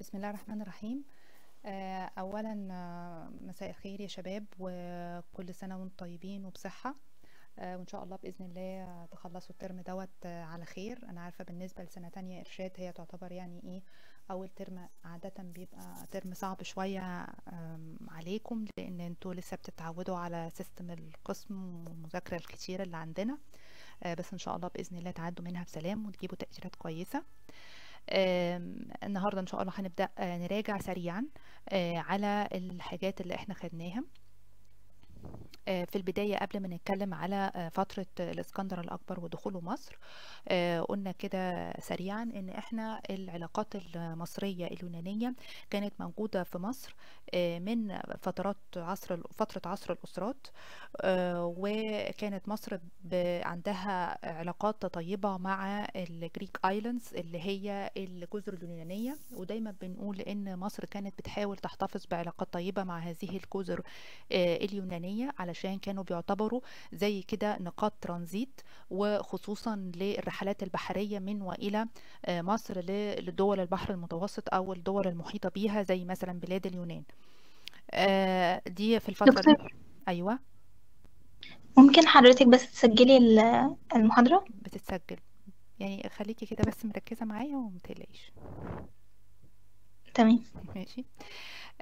بسم الله الرحمن الرحيم آه، اولا آه، مساء الخير يا شباب وكل سنه وانتم طيبين وبصحه آه، وان شاء الله باذن الله تخلصوا الترم دوت على خير انا عارفه بالنسبه لسنه تانية ارشاد هي تعتبر يعني ايه اول ترم عاده بيبقى ترم صعب شويه عليكم لان انتوا لسه بتتعودوا على سيستم القسم والمذاكره الكتيره اللي عندنا بس ان شاء الله باذن الله تعدوا منها بسلام وتجيبوا تاثيرات كويسه النهارده ان شاء الله هنبدا آه، نراجع سريعا آه، على الحاجات اللي احنا خدناها آه، في البداية قبل ما نتكلم على آه، فترة آه، الإسكندر الأكبر ودخوله مصر قلنا كده سريعا إن إحنا العلاقات المصرية اليونانية كانت موجودة في مصر من فترات عصر فترة عصر الأسرات وكانت مصر عندها علاقات طيبة مع الجريك ايلاندز اللي هي الجزر اليونانية ودايما بنقول إن مصر كانت بتحاول تحتفظ بعلاقات طيبة مع هذه الجزر اليونانية اليابانية علشان كانوا بيعتبروا زي كده نقاط ترانزيت وخصوصا للرحلات البحرية من وإلى آه، مصر لدول البحر المتوسط أو الدول المحيطة بيها زي مثلا بلاد اليونان آه، دي في الفترة دكتور. أيوة ممكن حضرتك بس تسجلي المحاضرة؟ بتتسجل يعني خليكي كده بس مركزة معايا ومتقلقيش تمام ماشي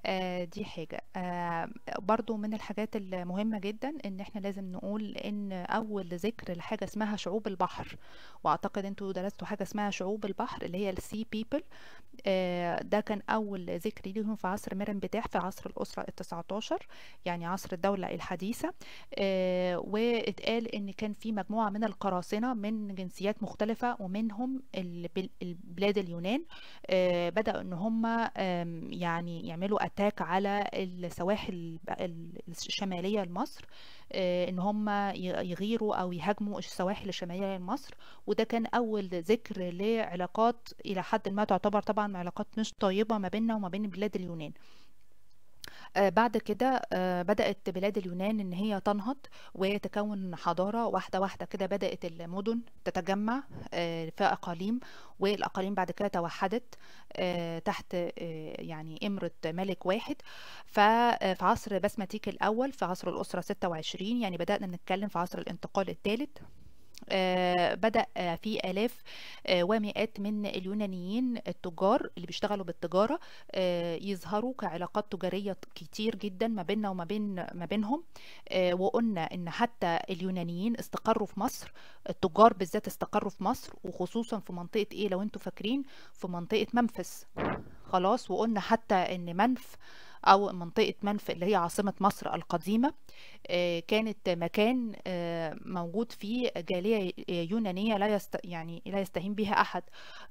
آه، دي حاجة آه، برضو من الحاجات المهمة جدا ان احنا لازم نقول ان اول ذكر لحاجة اسمها شعوب البحر واعتقد انتوا درستوا حاجة اسمها شعوب البحر اللي هي السي بيبل آه، ده كان اول ذكر ليهم في عصر ميرن بتاح في عصر الاسرة التسعتاشر يعني عصر الدولة الحديثة واتقال ان كان في مجموعة من القراصنة من جنسيات مختلفة ومنهم البلاد اليونان بدأوا ان هم يعني يعملوا اتاك على السواحل الشماليه لمصر آه، ان هم يغيروا او يهاجموا السواحل الشماليه لمصر وده كان اول ذكر لعلاقات الى حد ما تعتبر طبعا علاقات مش طيبه ما بيننا وما بين بلاد اليونان آه، بعد كده آه، بدأت بلاد اليونان إن هي تنهض وتكون حضارة واحدة واحدة كده بدأت المدن تتجمع آه، في أقاليم والأقاليم بعد كده توحدت تحت يعني إمرة ملك واحد ففي عصر بسمتيك الأول في عصر الأسرة 26 يعني بدأنا نتكلم في عصر الانتقال الثالث آه، بدأ آه، في آلاف آه، ومئات من اليونانيين التجار اللي بيشتغلوا بالتجارة يظهروا كعلاقات تجارية كتير جدا ما بيننا وما بين ما بينهم وقلنا إن حتى اليونانيين استقروا في مصر التجار بالذات استقروا في مصر وخصوصا في منطقة إيه لو أنتوا فاكرين في منطقة منفس خلاص وقلنا حتى إن منف أو منطقة منف اللي هي عاصمة مصر القديمة آه، كانت مكان آه، موجود فيه جالية يونانية لا يست يعني لا يستهين بها أحد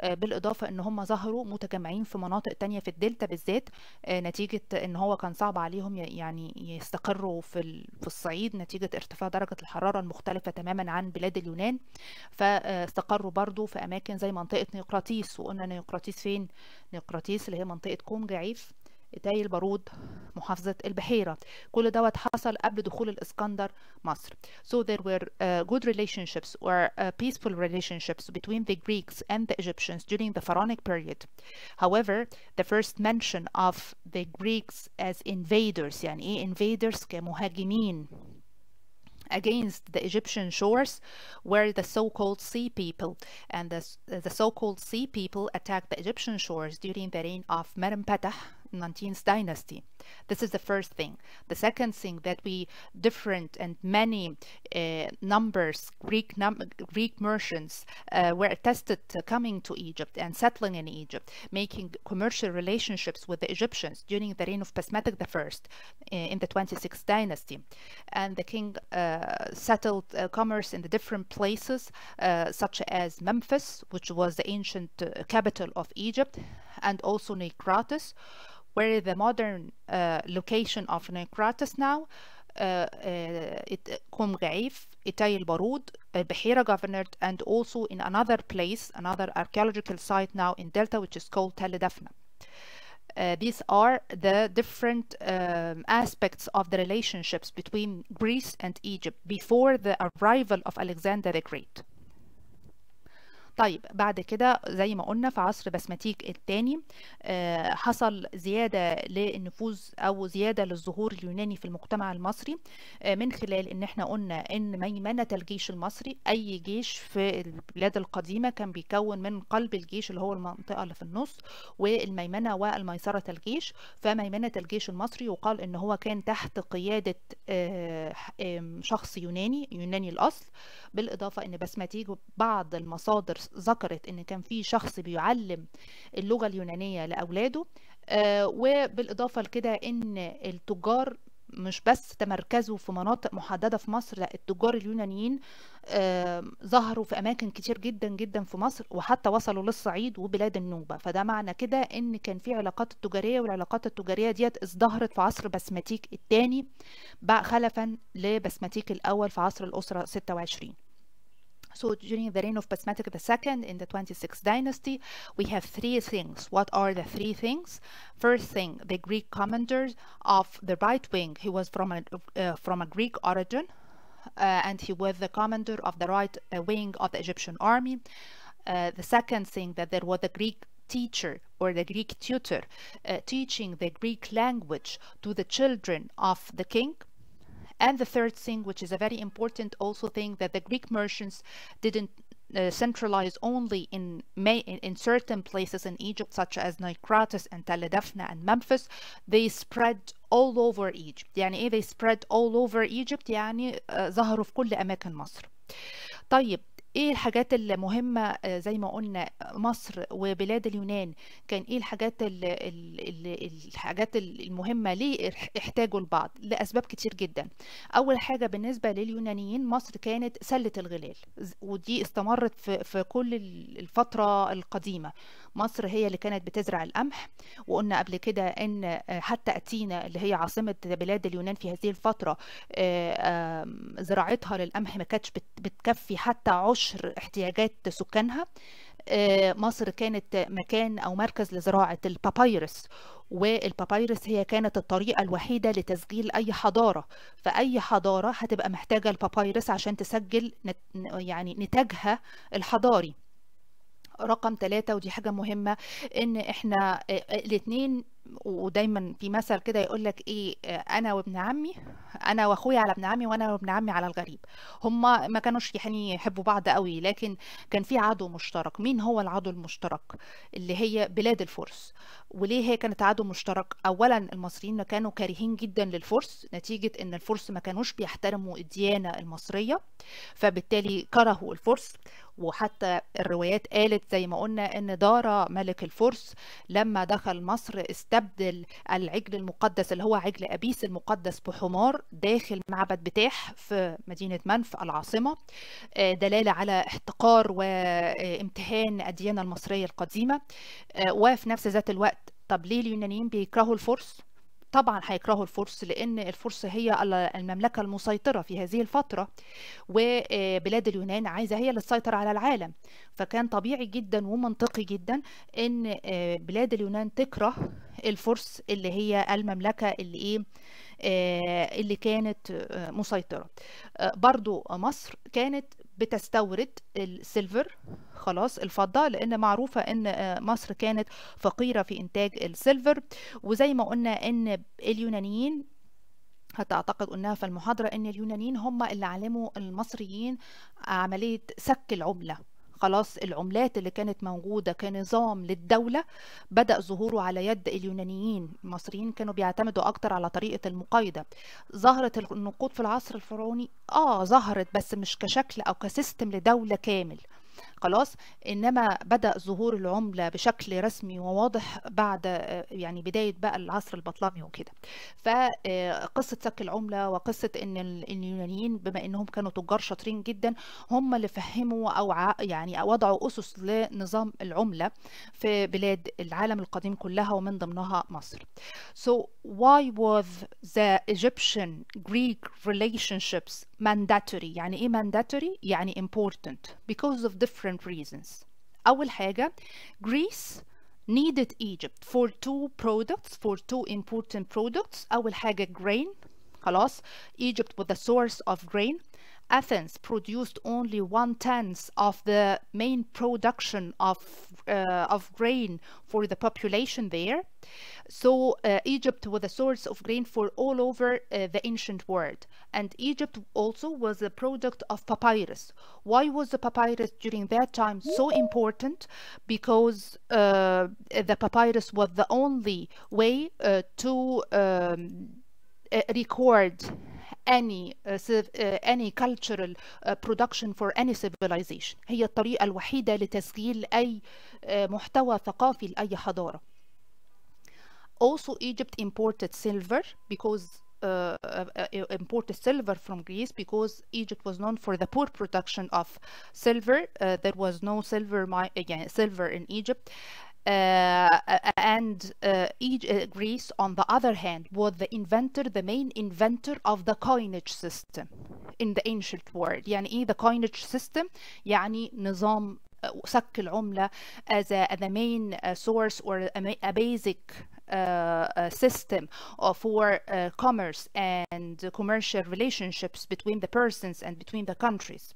آه، بالإضافة إن هم ظهروا متجمعين في مناطق تانية في الدلتا بالذات نتيجة إن هو كان صعب عليهم يعني يستقروا في في الصعيد نتيجة ارتفاع درجة الحرارة المختلفة تماما عن بلاد اليونان فاستقروا برضو في أماكن زي منطقة نيقراطيس وقلنا نيقراطيس فين؟ نيقراطيس اللي هي منطقة كوم جعيف إيتاي البارود محافظة البحيرة كل دوت حصل قبل دخول الإسكندر مصر so there were uh, good relationships or uh, peaceful relationships between the Greeks and the Egyptians during the pharaonic period however the first mention of the Greeks as invaders يعني invaders كمهاجمين against the Egyptian shores were the so-called sea people and the, the so-called sea people attacked the Egyptian shores during the reign of Merenptah Nineteenth dynasty. This is the first thing. The second thing that we different and many uh, numbers Greek num Greek merchants uh, were attested to coming to Egypt and settling in Egypt, making commercial relationships with the Egyptians during the reign of Pasmetic I uh, in the 26th dynasty, and the king uh, settled uh, commerce in the different places such as Memphis, which was the ancient capital of Egypt, and also Necratis, where is the modern uh, location of Necratis now, uh, Qumgaif, uh, Itay al-Barud, Bahira Governorate, and also in another place, another archaeological site now in Delta, which is called Tel Dafna. Uh, these are the different um, aspects of the relationships between Greece and Egypt before the arrival of Alexander the Great. طيب بعد كده زي ما قلنا في عصر بسمتيك الثاني آه، حصل زيادة للنفوذ أو زيادة للظهور اليوناني في المجتمع المصري آه، من خلال إن احنا قلنا إن ميمنة الجيش المصري أي جيش في البلاد القديمة كان بيكون من قلب الجيش اللي هو المنطقة اللي في النص والميمنة والميسرة الجيش فميمنة الجيش المصري يقال إن هو كان تحت قيادة آه، شخص يوناني يوناني الأصل بالإضافة إن بسمتيج بعض المصادر ذكرت ان كان في شخص بيعلم اللغه اليونانيه لاولاده آه، وبالاضافه لكده ان التجار مش بس تمركزوا في مناطق محدده في مصر لا التجار اليونانيين آه، ظهروا في اماكن كتير جدا جدا في مصر وحتى وصلوا للصعيد وبلاد النوبه فده معنى كده ان كان في علاقات تجاريه والعلاقات التجاريه ديت ازدهرت في عصر بسماتيك الثاني خلفا لبسماتيك الاول في عصر الاسره 26 So during the reign of Psmatic II in the 26th dynasty, we have three things. What are the three things? First thing, the Greek commander of the right wing, he was from a, uh, from a Greek origin, uh, and he was the commander of the right uh, wing of the Egyptian army. Uh, the second thing, that there was a Greek teacher or the Greek tutor uh, teaching the Greek language to the children of the king. And the third thing, which is a very important also thing that the Greek merchants didn't uh, only in, in certain places in Egypt, such as Nikratis and Taladafna and Memphis. They spread all over Egypt. يعني إيه they spread all over Egypt يعني uh, ظهروا في كل أماكن مصر. طيب ايه الحاجات المهمة آه، زي ما قلنا مصر وبلاد اليونان كان ايه الحاجات الحاجات المهمة ليه احتاجوا لبعض لأسباب كتير جدا أول حاجة بالنسبة لليونانيين مصر كانت سلة الغلال ودي استمرت في, في كل الفترة القديمة مصر هي اللي كانت بتزرع القمح وقلنا قبل كده ان آه، حتى أتينا اللي هي عاصمة بلاد اليونان في هذه الفترة آه، زراعتها للقمح ما كانتش بتكفي حتى عشر احتياجات سكانها آه، مصر كانت مكان أو مركز لزراعة البابايرس والبابايرس هي كانت الطريقة الوحيدة لتسجيل أي حضارة فأي حضارة هتبقى محتاجة البابايرس عشان تسجل يعني نتاجها الحضاري رقم ثلاثة ودي حاجة مهمة ان احنا آه، آه، الاتنين ودايما في مثل كده يقول لك ايه آه، انا وابن عمي انا واخويا على ابن عمي وانا وابن عمي على الغريب هما ما كانوش يعني يحبوا بعض قوي لكن كان في عدو مشترك مين هو العدو المشترك اللي هي بلاد الفرس وليه هي كانت عدو مشترك اولا المصريين كانوا كارهين جدا للفرس نتيجه ان الفرس ما كانوش بيحترموا الديانه المصريه فبالتالي كرهوا الفرس وحتى الروايات قالت زي ما قلنا ان دار ملك الفرس لما دخل مصر استبدل العجل المقدس اللي هو عجل ابيس المقدس بحمار داخل معبد بتاح في مدينه منف العاصمه آه، دلاله على احتقار وامتهان الديانه المصريه القديمه آه، وفي نفس ذات الوقت طب ليه اليونانيين بيكرهوا الفرس طبعا هيكرهوا الفرس لان الفرس هي المملكه المسيطره في هذه الفتره وبلاد اليونان عايزه هي اللي تسيطر على العالم فكان طبيعي جدا ومنطقي جدا ان آه، بلاد اليونان تكره الفرس اللي هي المملكه اللي ايه آه، اللي كانت آه، مسيطره برضو مصر كانت بتستورد السيلفر خلاص الفضة لأن معروفة أن آه، مصر كانت فقيرة في إنتاج السيلفر وزي ما قلنا أن اليونانيين حتى اعتقد قلناها في المحاضره ان اليونانيين هم اللي علموا المصريين عمليه سك العمله خلاص العملات اللي كانت موجودة كنظام للدولة بدأ ظهوره على يد اليونانيين المصريين كانوا بيعتمدوا أكتر على طريقة المقايضة ظهرت النقود في العصر الفرعوني آه ظهرت بس مش كشكل أو كسيستم لدولة كامل خلاص انما بدا ظهور العمله بشكل رسمي وواضح بعد يعني بدايه بقى العصر البطلمي وكده فقصه آه، سك العمله وقصه ان اليونانيين بما انهم كانوا تجار شاطرين جدا هم اللي فهموا او يعني وضعوا اسس لنظام العمله في بلاد العالم القديم كلها ومن ضمنها مصر So why was the Egyptian Greek relationships mandatory يعني ايه mandatory يعني important because of different reasons اول حاجه Greece needed Egypt for two products for two important products اول حاجه grain خلاص Egypt was the source of grain Athens produced only one tenth of the main production of uh, of grain for the population there so uh, Egypt was a source of grain for all over uh, the ancient world. And Egypt also was a product of papyrus. Why was the papyrus during that time so important? Because uh, the papyrus was the only way uh, to um, uh, record any uh, uh, any cultural uh, production for any civilization هي الطريقة الوحيدة لتسجيل أي uh, محتوى ثقافي لأي حضارة also, Egypt imported silver because uh, uh, uh, imported silver from Greece because Egypt was known for the poor production of silver. Uh, there was no silver mine again silver in Egypt. Uh, and uh, Egypt, Greece, on the other hand, was the inventor, the main inventor of the coinage system in the ancient world. يعني the coinage system؟ يعني نظام سك العملة as a, the main source or a, a basic uh, system for uh, commerce and commercial relationships between the persons and between the countries.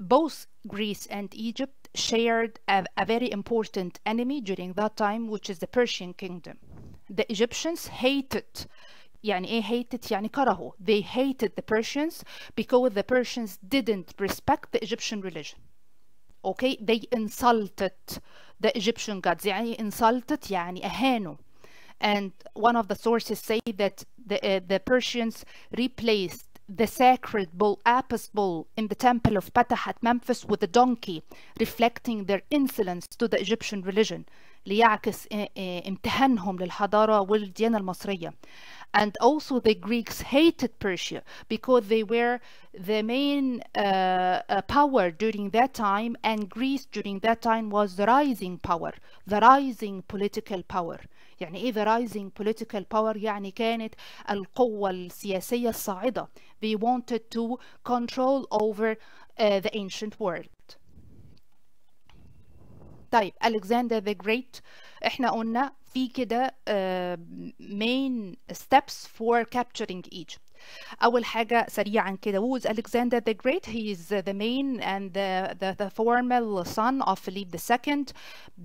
Both Greece and Egypt shared a, a very important enemy during that time, which is the Persian kingdom. The Egyptians hated يعني ايه hated يعني كرهوا they hated the Persians because the Persians didn't respect the Egyptian religion okay they insulted the Egyptian gods يعني insulted يعني أهانوا and one of the sources say that the, uh, the Persians replaced the sacred bull Apis bull in the temple of Ptah at Memphis with a donkey reflecting their insolence to the Egyptian religion ليعكس uh, uh, امتهانهم للحضارة والديانة المصرية and also the Greeks hated Persia because they were the main uh, uh, power during that time and Greece during that time was the rising power, the rising political power. يعني ايه the rising political power يعني كانت القوة السياسية الصاعدة. They wanted to control over uh, the ancient world. طيب Alexander the Great احنا قلنا في كده uh, main steps for capturing each اول حاجه سريعا كده is Alexander the Great he is the main and the, the, the formal son of Philip II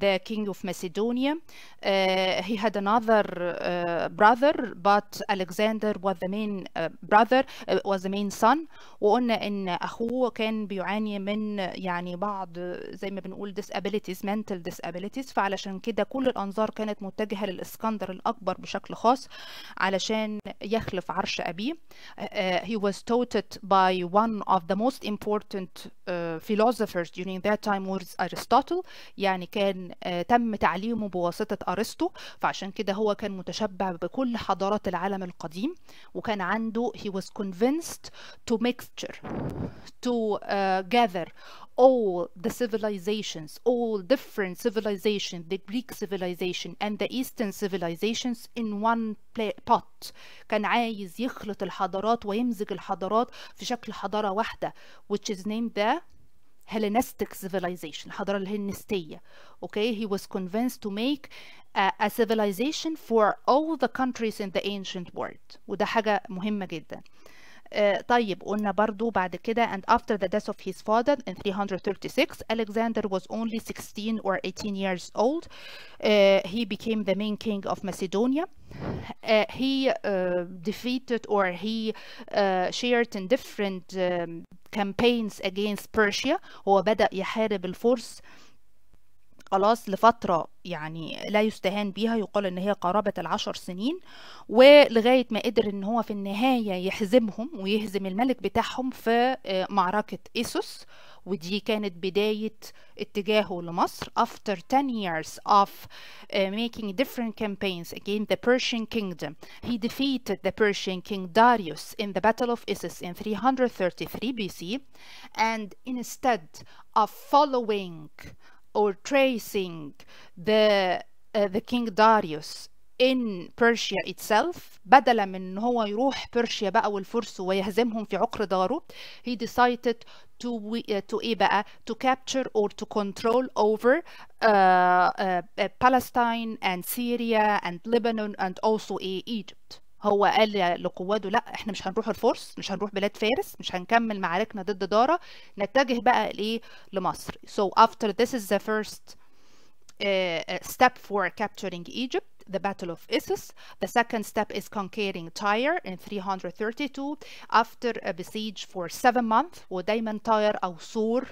the king of Macedonia uh, he had another uh, brother but Alexander was the main uh, brother uh, was the main son وقلنا ان اخوه كان بيعاني من يعني بعض زي ما بنقول disabilities mental disabilities فعلشان كده كل الانظار كانت متجهه للاسكندر الاكبر بشكل خاص علشان يخلف عرش ابيه Uh, he was taught by one of the most important uh, philosophers during that time was Aristotle يعني كان uh, تم تعليمه بواسطة أرسطو فعشان كده هو كان متشبع بكل حضارات العالم القديم وكان عنده he was convinced to mixture to gather all the civilizations, all different civilizations, the Greek civilization and the Eastern civilizations in one pot. كان عايز يخلط الحضارات ويمزج الحضارات في شكل حضارة واحدة which is named the Hellenistic civilization, الحضارة الهنستية. Okay, he was convinced to make a, a civilization for all the countries in the ancient world. وده حاجة مهمة جداً. طيب قلنا برضو بعد كده and after the death of his father in 336 Alexander was only 16 or 18 years old uh, he became the main king of Macedonia uh, he uh, defeated or he uh, shared in different um, campaigns against Persia هو بدأ يحارب الفرس خلاص لفترة يعني لا يستهان بيها يقال ان هي قرابة العشر سنين ولغاية ما قدر ان هو في النهاية يحزمهم ويهزم الملك بتاعهم في معركة إيسوس ودي كانت بداية اتجاهه لمصر after 10 years of uh, making different campaigns against the Persian kingdom he defeated the Persian king Darius in the battle of Issus in 333 BC and instead of following or tracing the uh, the king Darius in Persia itself بدلا من ان هو يروح بيرشيا بقى والفرس ويهزمهم في عقر داره he decided to uh, to ايه بقى to capture or to control over uh, uh, uh Palestine and Syria and Lebanon and also ايه Egypt هو قال لقواده لا احنا مش هنروح الفرس مش هنروح بلاد فارس مش هنكمل معاركنا ضد دارا نتجه بقى لايه لمصر so after this is the first uh, step for capturing Egypt the Battle of Issus. The second step is conquering Tyre in 332 after a besiege for seven months ودايما طاير أو صور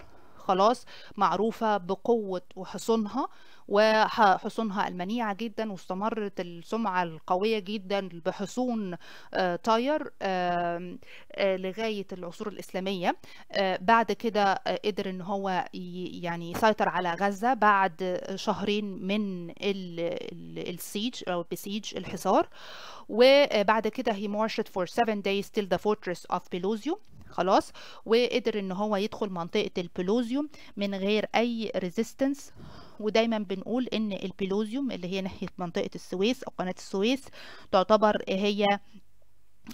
خلاص معروفة بقوة وحصونها وحصونها المنيعة جدا واستمرت السمعة القوية جدا بحصون تاير آه، آه، لغاية العصور الإسلامية آه، بعد كده قدر ان هو يعني يسيطر على غزة بعد شهرين من السيج او بسيج الحصار وبعد كده he marched for seven days till the fortress of Pelusio خلاص وقدر ان هو يدخل منطقه البلوزيوم من غير اي ريزيستنس ودايما بنقول ان البلوزيوم اللي هي ناحيه منطقه السويس او قناه السويس تعتبر هي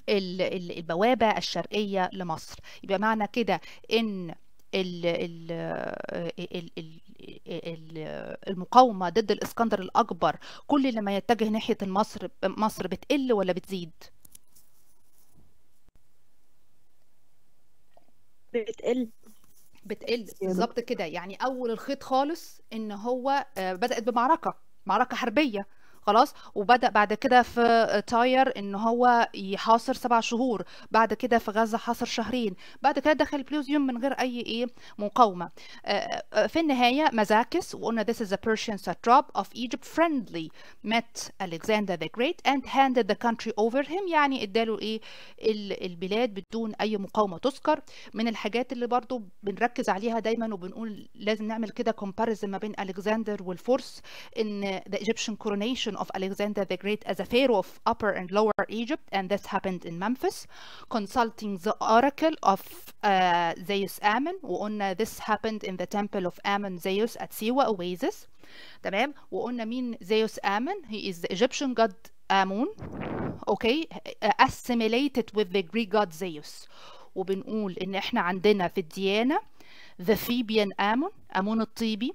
البوابه الشرقيه لمصر يبقى معنى كده ان ال ال ال المقاومه ضد الاسكندر الاكبر كل لما يتجه ناحيه مصر مصر بتقل ولا بتزيد بتقل بتقل بالظبط كده يعني اول الخيط خالص ان هو آه، بدات بمعركه معركه حربيه خلاص وبدا بعد كده في تاير ان هو يحاصر سبع شهور بعد كده في غزه حاصر شهرين بعد كده دخل بلوزيوم من غير اي ايه مقاومه في النهايه مزاكس وقلنا this is a Persian satrap of Egypt friendly met Alexander the Great and handed the country over him يعني اداله ايه البلاد بدون اي مقاومه تذكر من الحاجات اللي برضو بنركز عليها دايما وبنقول لازم نعمل كده comparison ما بين الكسندر والفرس ان the Egyptian coronation reputation of Alexander the Great as a pharaoh of Upper and Lower Egypt, and this happened in Memphis, consulting the oracle of uh, Zeus Ammon, وقلنا this happened in the temple of Amun Zeus at Siwa Oasis. تمام وقلنا مين Zeus Ammon he is the Egyptian god Amun okay uh, assimilated with the Greek god Zeus وبنقول ان احنا عندنا في الديانة the Thebian Amun Amun الطيبي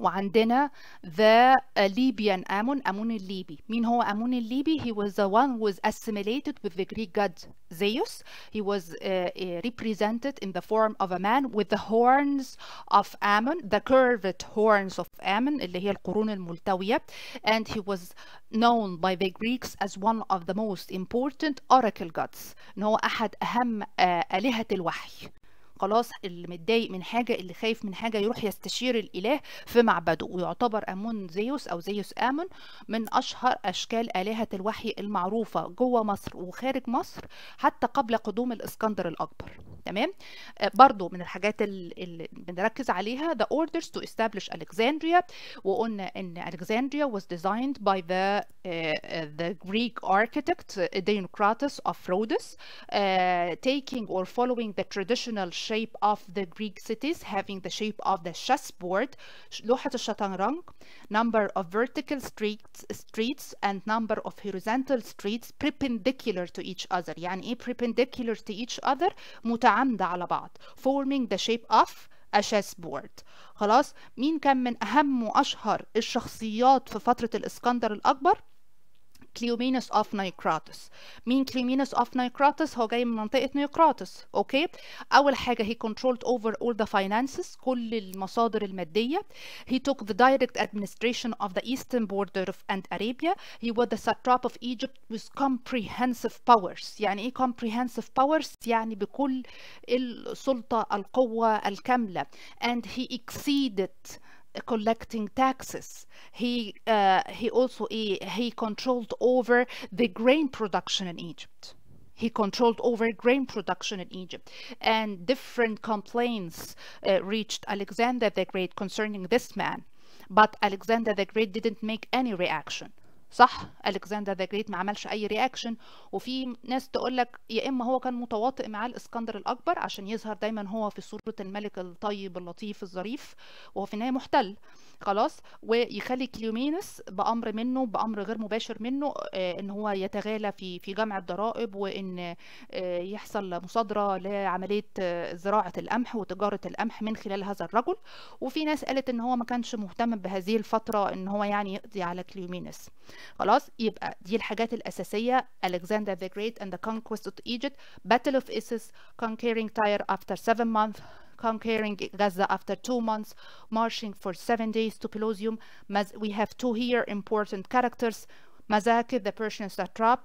وعندنا the Libyan Amun أمون الليبي مين هو أمون الليبي he was the one who was assimilated with the Greek god Zeus he was uh, represented in the form of a man with the horns of Amun the curved horns of Amun اللي هي القرون الملتوية and he was known by the Greeks as one of the most important oracle gods إن هو أحد أهم آلهة الوحي خلاص اللي متضايق من حاجه اللي خايف من حاجه يروح يستشير الاله في معبده ويعتبر امون زيوس او زيوس امون من اشهر اشكال الهه الوحي المعروفه جوه مصر وخارج مصر حتى قبل قدوم الاسكندر الاكبر تمام آه، برضو من الحاجات اللي بنركز عليها the orders to establish Alexandria وقلنا ان Alexandria was designed by the uh, the Greek architect Deinokratos of Rhodes uh, taking or following the traditional uh, shape of the Greek cities having the shape of the chessboard, number of vertical streets, streets and number of horizontal streets perpendicular to each other. يعني إيه perpendicular to each other؟ متعامدة على بعض. Forming the shape of a chessboard. خلاص مين كان من أهم وأشهر الشخصيات في فترة الإسكندر الأكبر؟ كليومينس اوف نيقراطس مين كليومينس اوف نيقراطس هو جاي من منطقه نيقراطس اوكي اول حاجه هي كنترولد اوفر اول ذا فاينانسز كل المصادر الماديه he took the direct administration of the eastern border of and Arabia he was the satrap of Egypt with comprehensive powers يعني ايه comprehensive powers يعني بكل السلطه القوه الكامله and he exceeded collecting taxes. He uh, he also he, he controlled over the grain production in Egypt. He controlled over grain production in Egypt, and different complaints uh, reached Alexander the Great concerning this man. But Alexander the Great didn't make any reaction. صح الكسندر ذا جريت ما عملش اي رياكشن وفي ناس تقول لك يا اما هو كان متواطئ مع الاسكندر الاكبر عشان يظهر دايما هو في صوره الملك الطيب اللطيف الظريف وهو في النهايه محتل خلاص ويخلي كليومينس بامر منه بامر غير مباشر منه آه، ان هو يتغالى في في جمع الضرائب وان آه، يحصل مصادره لعمليه آه، زراعه القمح وتجاره القمح من خلال هذا الرجل وفي ناس قالت ان هو ما كانش مهتم بهذه الفتره ان هو يعني يقضي على كليومينس خلاص يبقى دي الحاجات الاساسيه Alexander the Great and the Conquest of Egypt Battle of اسس Conquering Tyre after 7 months conquering Gaza after two months, marching for seven days to Pelosium. We have two here important characters, Mazaki, the Persian satrap,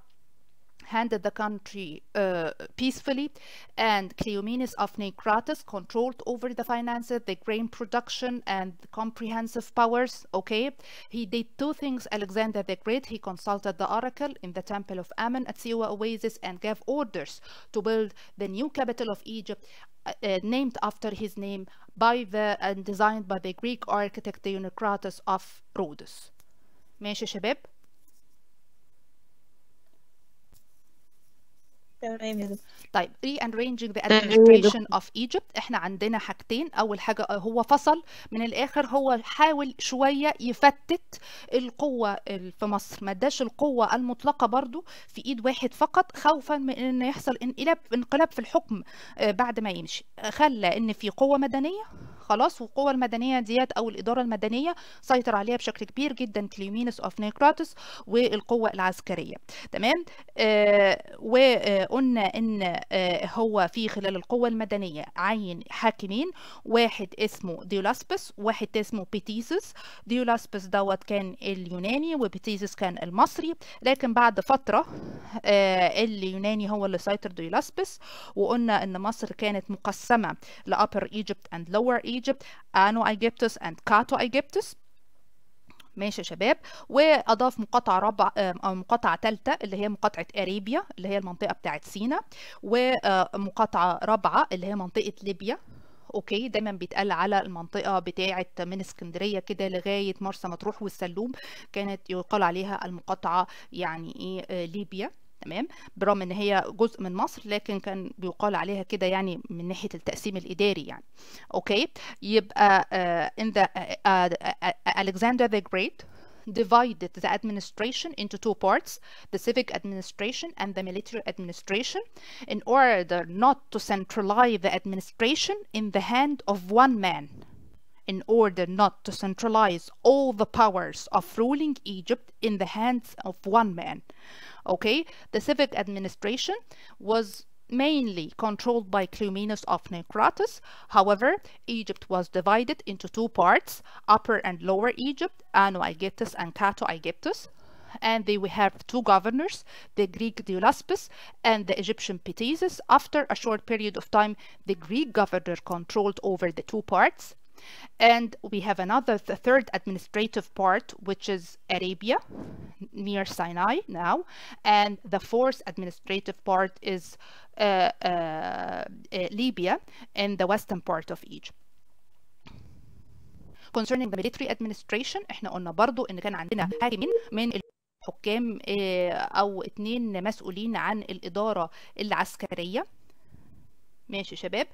handed the country uh, peacefully, and Cleomenes of Necratus controlled over the finances, the grain production, and comprehensive powers. Okay, he did two things. Alexander the Great, he consulted the oracle in the temple of Ammon at Siwa Oasis and gave orders to build the new capital of Egypt. Uh, uh, named after his name by the and designed by the Greek architect Dionycratus of Rhodes. ماشي شباب طيب ري رينجينج ذا ادمنستريشن اوف ايجيبت احنا عندنا حاجتين اول حاجه آه، هو فصل من الاخر هو حاول شويه يفتت القوه في مصر ما اداش القوه المطلقه برضو في ايد واحد فقط خوفا من ان يحصل انقلاب انقلاب في الحكم آه، بعد ما يمشي خلى ان في قوه مدنيه خلاص والقوة المدنيه ديت او الاداره المدنيه سيطر عليها بشكل كبير جدا كليومينس اوف نيكراتس والقوه العسكريه تمام آه وقلنا ان آه هو في خلال القوه المدنيه عين حاكمين واحد اسمه ديولاسبس واحد اسمه بيتيسس ديولاسبس دوت كان اليوناني وبيتيسس كان المصري لكن بعد فتره آه اليوناني هو اللي سيطر ديولاسبس وقلنا ان مصر كانت مقسمه لابر ايجيبت اند لور ايجيبت Egypt Ano Aegyptus and Kato Aegyptus ماشي يا شباب واضاف مقاطعه رابعه آه، او مقاطعه ثالثه اللي هي مقاطعه اريبيا اللي هي المنطقه بتاعه سينا ومقاطعه آه، رابعه اللي هي منطقه ليبيا اوكي دايما بيتقال على المنطقه بتاعه من اسكندريه كده لغايه مرسى مطروح والسلوم كانت يقال عليها المقاطعه يعني ايه آه، ليبيا تمام برغم ان هي جزء من مصر لكن كان بيقال عليها كده يعني من ناحيه التقسيم الاداري يعني اوكي يبقى ان in the ذا جريت Alexander the Great divided the administration into two parts, the civic administration and the military administration, in order not to centralize the administration in the hand of one man. in order not to centralize all the powers of ruling Egypt in the hands of one man. Okay, the civic administration was mainly controlled by Cleomenes of Necratus. However, Egypt was divided into two parts, Upper and Lower Egypt, Anu Aegyptus and Cato Aegyptus. And they would have two governors, the Greek Diolaspis and the Egyptian Pitesis. After a short period of time, the Greek governor controlled over the two parts, and we have another, the third administrative part, which is Arabia, near Sinai now. And the fourth administrative part is uh, uh, uh Libya in the western part of Egypt. concerning the military administration احنا قلنا برضو ان كان عندنا حاكمين من الحكام او اتنين مسؤولين عن الإدارة العسكرية. ماشي شباب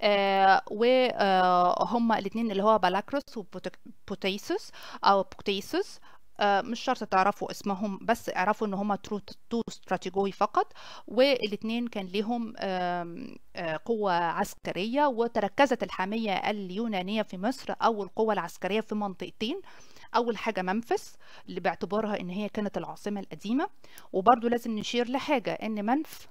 آه وهم آه، الاثنين اللي هو بالاكروس وبوتيسوس او بوتيسوس آه مش شرط تعرفوا اسمهم بس اعرفوا ان هما ترو تو استراتيجوي فقط والاثنين كان ليهم آه آه قوة عسكرية وتركزت الحامية اليونانية في مصر او القوة العسكرية في منطقتين اول حاجه منفس اللي باعتبارها ان هي كانت العاصمه القديمه وبرضو لازم نشير لحاجه ان منف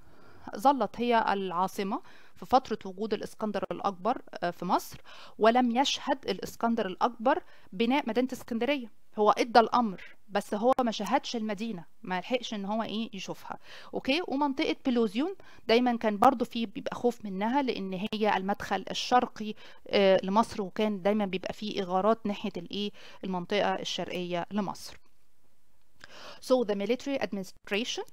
ظلت هي العاصمة في فترة وجود الإسكندر الأكبر آه، في مصر ولم يشهد الإسكندر الأكبر بناء مدينة اسكندرية هو ادى الامر بس هو ما شاهدش المدينه ما لحقش ان هو ايه يشوفها اوكي ومنطقه بلوزيون دايما كان برضو في بيبقى خوف منها لان هي المدخل الشرقي آه، لمصر وكان دايما بيبقى فيه اغارات ناحيه الايه المنطقه الشرقيه لمصر So the military administration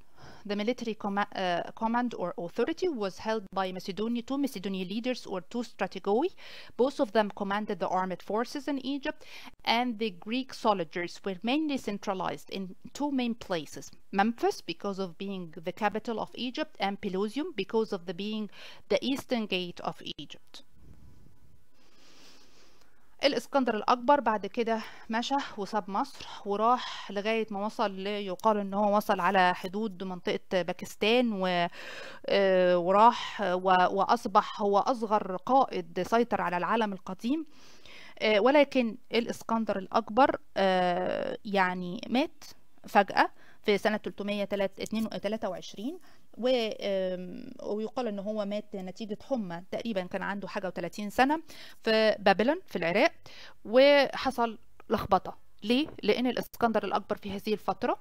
the military com uh, command or authority was held by Macedonia, two Macedonian leaders or two strategoi. Both of them commanded the armed forces in Egypt, and the Greek soldiers were mainly centralized in two main places, Memphis because of being the capital of Egypt and Pelusium because of the being the eastern gate of Egypt. الاسكندر الاكبر بعد كده مشى وساب مصر وراح لغايه ما وصل يقال ان هو وصل على حدود منطقه باكستان و... آه، وراح و... واصبح هو اصغر قائد سيطر على العالم القديم آه، ولكن الاسكندر الاكبر آه، يعني مات فجاه في سنه 323 ويقال ان هو مات نتيجه حمى تقريبا كان عنده حاجه و30 سنه في بابلون في العراق وحصل لخبطه ليه لان الاسكندر الاكبر في هذه الفتره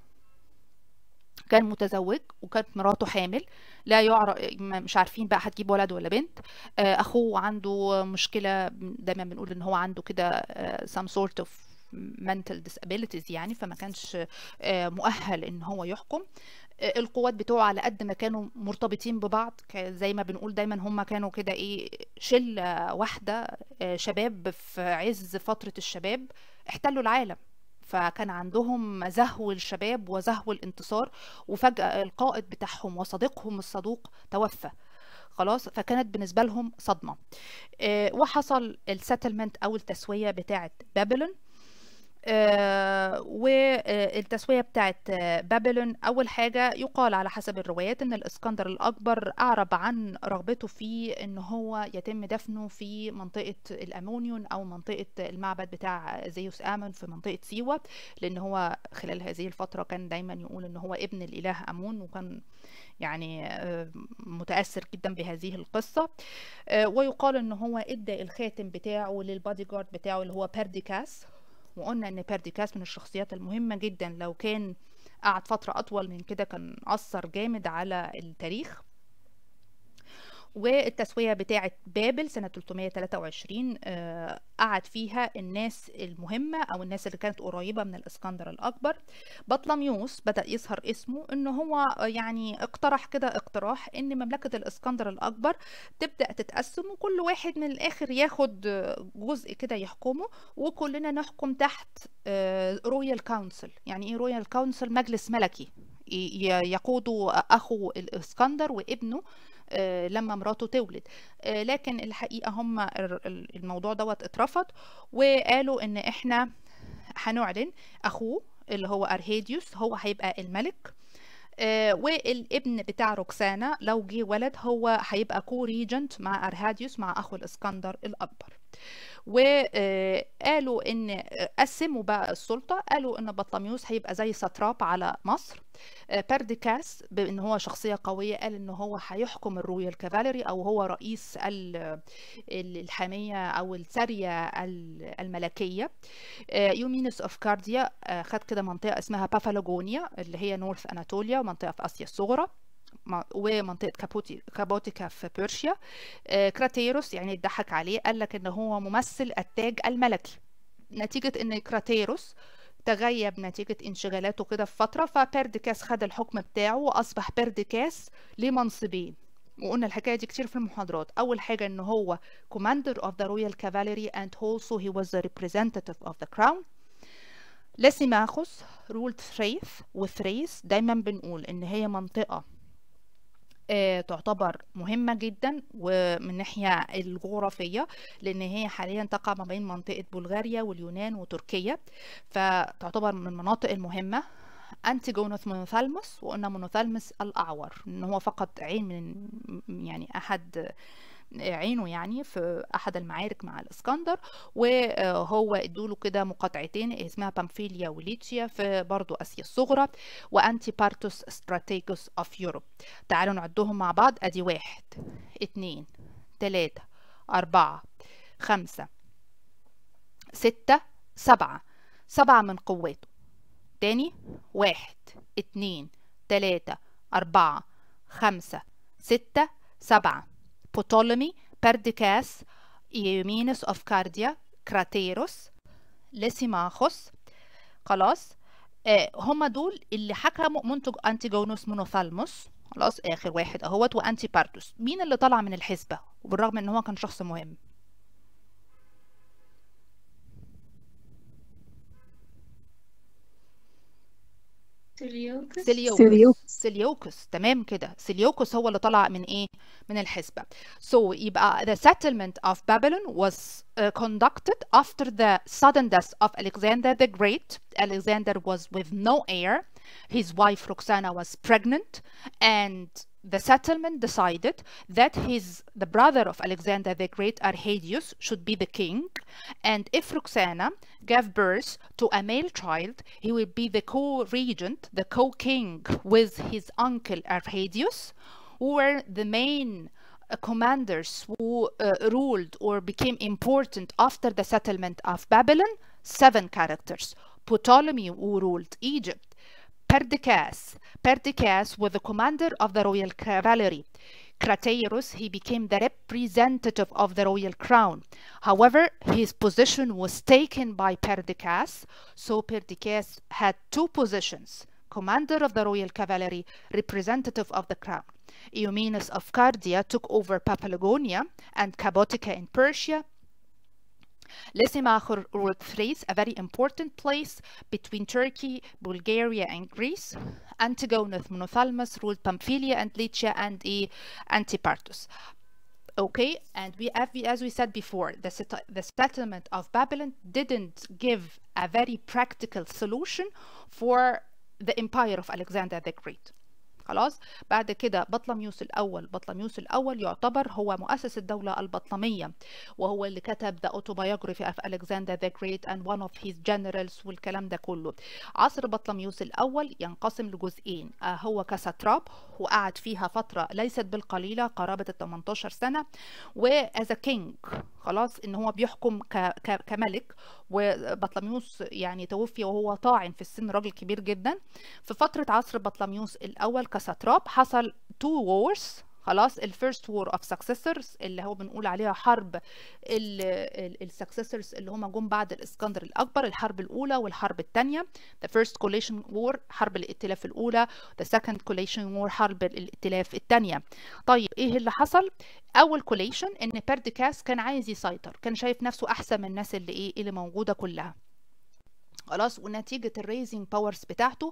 كان متزوج وكانت مراته حامل لا يعرف مش عارفين بقى هتجيب ولد ولا بنت آه، اخوه عنده مشكله دايما بنقول ان هو عنده كده آه، some sort of mental disabilities يعني فما كانش آه، مؤهل ان هو يحكم القوات بتوعه على قد ما كانوا مرتبطين ببعض زي ما بنقول دايما هم كانوا كده ايه شله واحده آه، شباب في عز فتره الشباب احتلوا العالم فكان عندهم زهو الشباب وزهو الانتصار وفجأة القائد بتاعهم وصديقهم الصدوق توفى خلاص فكانت بالنسبة لهم صدمة آه، وحصل الستلمنت أو التسوية بتاعة بابلون آه، والتسوية بتاعت بابلون أول حاجة يقال على حسب الروايات إن الإسكندر الأكبر أعرب عن رغبته في إن هو يتم دفنه في منطقة الأمونيون أو منطقة المعبد بتاع زيوس آمن في منطقة سيوة لأن هو خلال هذه الفترة كان دايما يقول أنه هو ابن الإله أمون وكان يعني آه، متأثر جدا بهذه القصة آه، ويقال أنه هو إدى الخاتم بتاعه للبادي جارد بتاعه اللي هو بيرديكاس وقلنا ان بيرديكاس من الشخصيات المهمه جدا لو كان قعد فتره اطول من كده كان اثر جامد على التاريخ والتسوية بتاعة بابل سنة 323 آه، قعد فيها الناس المهمة أو الناس اللي كانت قريبة من الإسكندر الأكبر بطلميوس بدأ يظهر اسمه إن هو يعني اقترح كده اقتراح إن مملكة الإسكندر الأكبر تبدأ تتقسم وكل واحد من الآخر ياخد جزء كده يحكمه وكلنا نحكم تحت رويال آه، كونسل يعني إيه رويال كونسل مجلس ملكي يقوده أخو الإسكندر وابنه آه، لما مراته تولد آه، لكن الحقيقه هم الموضوع دوت اترفض وقالوا ان احنا هنعلن اخوه اللي هو ارهيديوس هو هيبقى الملك آه، والابن بتاع روكسانا لو جه ولد هو هيبقى كو ريجنت مع ارهاديوس مع اخو الاسكندر الاكبر وقالوا ان قسموا بقى السلطه قالوا ان بطلميوس هيبقى زي ستراب على مصر بارديكاس بان هو شخصيه قويه قال ان هو هيحكم الرويال كافالري او هو رئيس الحاميه او الساريه الملكيه يومينس اوف كارديا آه، خد كده منطقه اسمها بافالوجونيا اللي هي نورث اناتوليا ومنطقه في اسيا الصغرى ومنطقه كابوتي كابوتيكا في بيرشيا آه، كراتيروس يعني اتضحك عليه قال لك ان هو ممثل التاج الملكي نتيجه ان كراتيروس تغيب نتيجة انشغالاته كده في فترة فبيرديكاس خد الحكم بتاعه وأصبح بيرديكاس لمنصبين وقلنا الحكاية دي كتير في المحاضرات أول حاجة إن هو commander of the royal cavalry and also he was the representative of the crown ruled thrace ثريث وثريس دايما بنقول إن هي منطقة آه، تعتبر مهمة جدا ومن ناحية الجغرافية لأن هي حاليا تقع ما بين منطقة بلغاريا واليونان وتركيا فتعتبر من المناطق المهمة انتيجونوس مونوثالموس وقلنا مونوثالموس الاعور ان هو فقط عين من يعني احد عينه يعني في احد المعارك مع الاسكندر وهو ادوله كده مقاطعتين اسمها بامفيليا وليتشيا في برضو اسيا الصغرى وانتي بارتوس ستراتيجوس اوف يوروب تعالوا نعدهم مع بعض ادي واحد اتنين تلاتة أربعة خمسة ستة سبعة سبعة من قواته تاني واحد اتنين تلاتة أربعة خمسة ستة سبعة Ptolemy, Perdiccas, Eumenes of Cardia, كراتيروس لسيماخوس خلاص آه، هما دول اللي حكموا منتج انتيجونوس مونوثالموس خلاص اخر واحد اهوت وانتي باردوس مين اللي طلع من الحسبه وبالرغم ان هو كان شخص مهم سيليوكس سيليوكس سيليوكس, تمام كده سيليوكس هو اللي طلع من ايه من الحسبه so يبقى the settlement of Babylon was uh, conducted after the sudden death of Alexander the Great Alexander was with no heir his wife Roxana was pregnant and the settlement decided that his the brother of Alexander the Great Arhadius should be the king and if Roxana gave birth to a male child he would be the co-regent the co-king with his uncle Arhadius who were the main uh, commanders who uh, ruled or became important after the settlement of Babylon seven characters Ptolemy who ruled Egypt Perdiccas. Perdiccas was the commander of the royal cavalry. Craterus, he became the representative of the royal crown. However, his position was taken by Perdiccas, so Perdiccas had two positions, commander of the royal cavalry, representative of the crown. Eumenes of Cardia took over Paphlagonia and Cabotica in Persia, Lysimachor ruled Thrace, a very important place between Turkey, Bulgaria, and Greece. Antigonus Monothalmus ruled Pamphylia and Lycia and e Antipartus. Okay, and we have, as we said before, the, the settlement of Babylon didn't give a very practical solution for the empire of Alexander the Great. خلاص بعد كده بطلميوس الاول بطلميوس الاول يعتبر هو مؤسس الدوله البطلميه وهو اللي كتب ذا اوتوبايوجرافي اوف الكسندر ذا جريت اند وان اوف هيز جنرالز والكلام ده كله عصر بطلميوس الاول ينقسم لجزئين آه، هو كساتراب وقعد فيها فتره ليست بالقليله قرابه ال 18 سنه واز كينج خلاص ان هو بيحكم ك... ك... كملك وبطلميوس يعني توفي وهو طاعن في السن راجل كبير جدا في فتره عصر بطلميوس الاول كساتراب حصل تو وورز خلاص الفيرست وور اوف successors اللي هو بنقول عليها حرب successors اللي هما جم بعد الاسكندر الاكبر الحرب الاولى والحرب الثانيه the first coalition war حرب الائتلاف الاولى the second coalition war حرب الائتلاف الثانيه طيب ايه اللي حصل اول كوليشن ان بيرديكاس كان عايز يسيطر كان شايف نفسه احسن من الناس اللي ايه اللي موجوده كلها خلاص ونتيجة الريزنج باورز بتاعته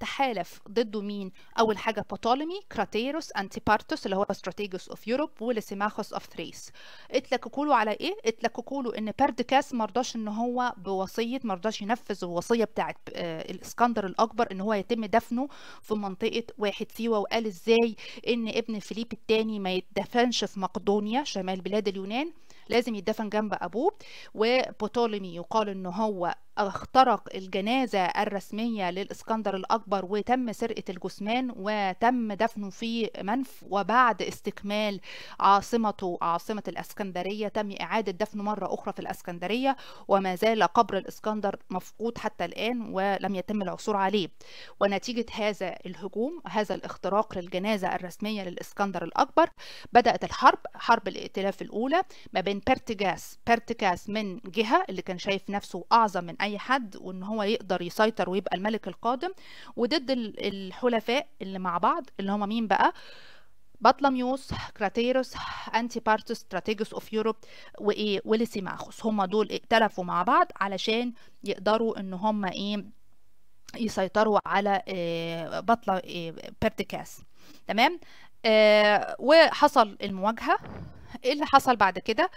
تحالف ضده مين أول حاجة بطولمي كراتيروس أنتيبارتوس اللي هو استراتيجوس أوف يوروب ولسيماخوس أوف ثريس اتلككوا على إيه؟ اتلككوا له إن ما مرضاش إن هو بوصية مرضاش ينفذ الوصية بتاعة آه، الإسكندر الأكبر إن هو يتم دفنه في منطقة واحد سيوة وقال إزاي إن ابن فيليب الثاني ما يتدفنش في مقدونيا شمال بلاد اليونان لازم يدفن جنب أبوه وبطولمي يقال إن هو اخترق الجنازة الرسمية للإسكندر الأكبر وتم سرقة الجثمان وتم دفنه في منف وبعد استكمال عاصمته عاصمة الأسكندرية تم إعادة دفنه مرة أخرى في الأسكندرية وما زال قبر الإسكندر مفقود حتى الآن ولم يتم العثور عليه ونتيجة هذا الهجوم هذا الاختراق للجنازة الرسمية للإسكندر الأكبر بدأت الحرب حرب الائتلاف الأولى ما بين بين بيرتجاس بيرتكاس من جهة اللي كان شايف نفسه أعظم من أي حد وإن هو يقدر يسيطر ويبقى الملك القادم وضد الحلفاء اللي مع بعض اللي هما مين بقى بطلميوس كراتيروس بارتس ستراتيجوس اوف يوروب وايه وليسيماخوس هما دول ائتلفوا مع بعض علشان يقدروا ان هما ايه يسيطروا على آه، بطل بطله آه، بيرتيكاس تمام آه، وحصل المواجهه ايه اللي حصل بعد كده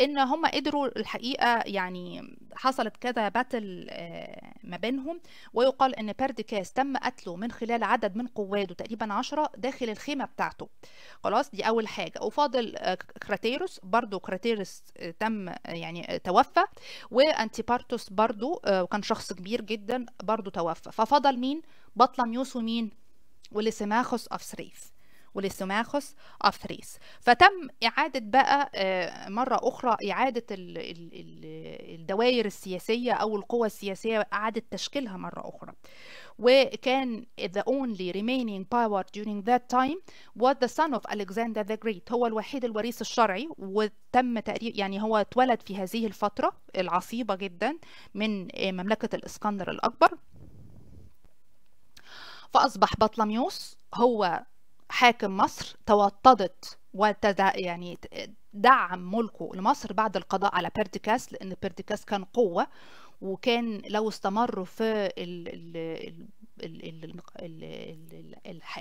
ان هم قدروا الحقيقه يعني حصلت كذا باتل آه، ما بينهم ويقال ان بيرديكاس تم قتله من خلال عدد من قواده تقريبا عشرة داخل الخيمه بتاعته خلاص دي اول حاجه وفاضل كراتيروس آه، برضو كراتيروس آه، تم يعني توفى وانتيبارتوس برضو وكان شخص كبير جدا برضو توفى ففضل مين بطلميوس ومين ولسماخوس اوف سريف ولسيماخوس أفريس فتم إعادة بقى آه، مرة أخرى إعادة الدوائر السياسية أو القوى السياسية إعادة تشكيلها مرة أخرى وكان the only remaining power during that time was the son of Alexander the Great هو الوحيد الوريث الشرعي وتم تقريب يعني هو اتولد في هذه الفترة العصيبة جدا من آه، مملكة الإسكندر الأكبر فأصبح بطلميوس هو حاكم مصر توطدت وتدع يعني دعم ملكه لمصر بعد القضاء على بيرديكاس لأن بيرديكاس كان قوة وكان لو استمروا في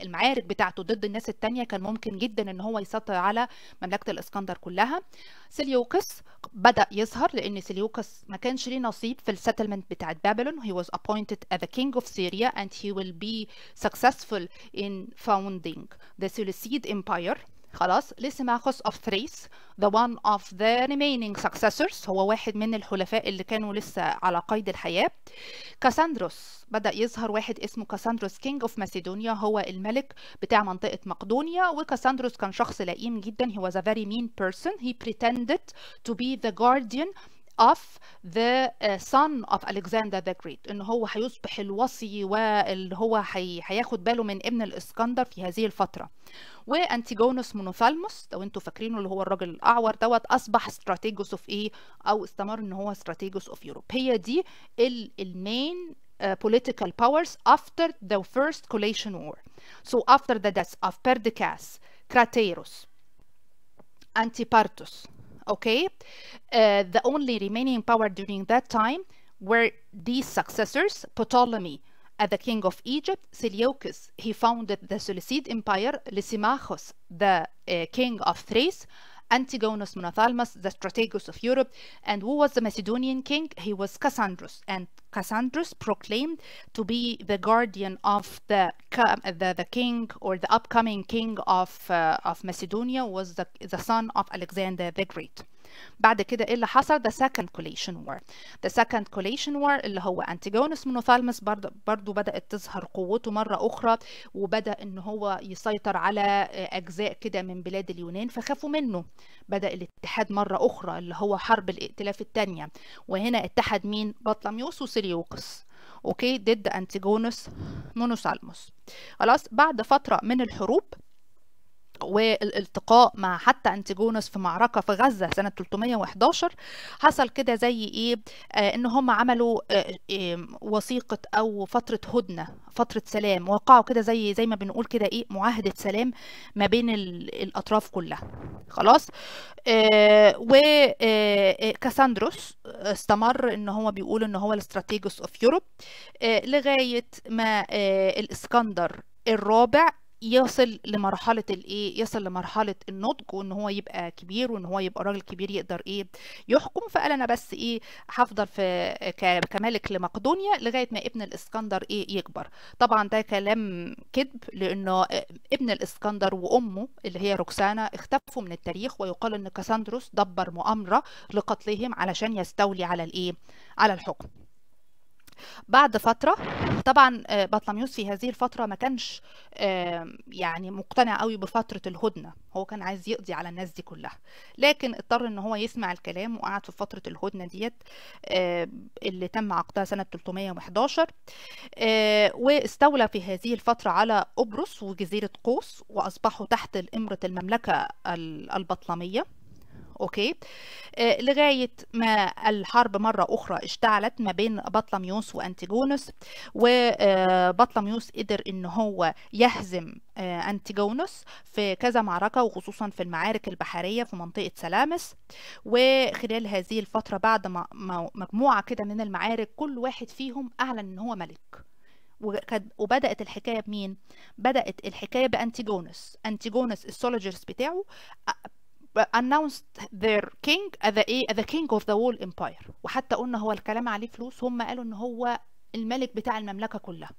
المعارك بتاعته ضد الناس التانية كان ممكن جدا ان هو يسيطر على مملكة الاسكندر كلها سيليوكس بدأ يظهر لان سيليوكس ما كانش ليه نصيب في السيتلمنت بتاعة بابلون he was appointed as the king of Syria and he will be successful in founding the Seleucid empire خلاص لسه مع قوس of Thrace the one of the remaining successors هو واحد من الحلفاء اللي كانوا لسه على قيد الحياة كاساندروس بدأ يظهر واحد اسمه كاساندروس كينج اوف ماسيدونيا هو الملك بتاع منطقة مقدونيا وكاساندروس كان شخص لئيم جدا he was a very mean person he pretended to be the guardian of the uh, son of Alexander the Great ان هو هيصبح الوصي واللي هو هياخد باله من ابن الاسكندر في هذه الفتره وانتيجونوس مونوثالموس لو انتوا فاكرينه اللي هو الراجل الاعور دوت اصبح استراتيجوس اوف ايه او استمر ان هو استراتيجوس اوف يوروب هي دي المين uh, political powers after the first Coalition War. So after the deaths of Perdiccas, Craterus, Antipartus, okay? Uh, the only remaining power during that time were these successors, Ptolemy, as uh, the king of Egypt, Seleucus. He founded the Seleucid Empire, Lysimachus, the uh, king of Thrace, Antigonus Monothalmus, the strategos of Europe. And who was the Macedonian king? He was Cassandrus. And Cassandrus proclaimed to be the guardian of the the, the king or the upcoming king of uh, of Macedonia was the, the son of Alexander the Great. بعد كده ايه اللي حصل the second collation war the second collation war اللي هو انتيجونس مونوثالمس برضه برضو بدأت تظهر قوته مرة أخرى وبدأ إن هو يسيطر على أجزاء كده من بلاد اليونان فخافوا منه بدأ الاتحاد مرة أخرى اللي هو حرب الائتلاف الثانية وهنا اتحد مين بطلميوس وسيليوكس اوكي ضد انتيجونس مونوسالموس خلاص بعد فتره من الحروب والالتقاء مع حتى انتيجونس في معركه في غزه سنه 311 حصل كده زي ايه آه ان هم عملوا آه آه وثيقه او فتره هدنه فتره سلام وقعوا كده زي زي ما بنقول كده ايه معاهده سلام ما بين الاطراف كلها خلاص آه وكاساندروس آه، آه، آه، استمر ان هو بيقول ان هو الاستراتيجوس اوف يوروب آه لغايه ما آه الاسكندر الرابع يصل لمرحله الايه يصل لمرحله النضج وان هو يبقى كبير وان هو يبقى راجل كبير يقدر ايه يحكم فقال انا بس ايه هفضل في كملك لمقدونيا لغايه ما ابن الاسكندر ايه يكبر طبعا ده كلام كذب لانه ابن الاسكندر وامه اللي هي روكسانا اختفوا من التاريخ ويقال ان كاساندروس دبر مؤامره لقتلهم علشان يستولي على الايه على الحكم بعد فتره طبعا آه، بطلميوس في هذه الفتره ما كانش آه، يعني مقتنع قوي بفتره الهدنه هو كان عايز يقضي على الناس دي كلها لكن اضطر ان هو يسمع الكلام وقعد في فتره الهدنه ديت آه، اللي تم عقدها سنه 311 واستولى في هذه الفتره على قبرص وجزيره قوس واصبحوا تحت امره المملكه البطلميه أوكي آه، لغاية ما الحرب مرة أخرى اشتعلت ما بين بطلميوس وانتيجونوس وبطلميوس آه، قدر إن هو يهزم آه، انتيجونوس في كذا معركة وخصوصا في المعارك البحرية في منطقة سلامس وخلال هذه الفترة بعد مجموعة كده من المعارك كل واحد فيهم أعلن إن هو ملك وبدأت الحكاية بمين؟ بدأت الحكاية بأنتيجونس أنتيجونس السولجرز بتاعه announced their king the ايه the king of the whole empire وحتى قلنا هو الكلام عليه فلوس هم قالوا ان هو الملك بتاع المملكه كلها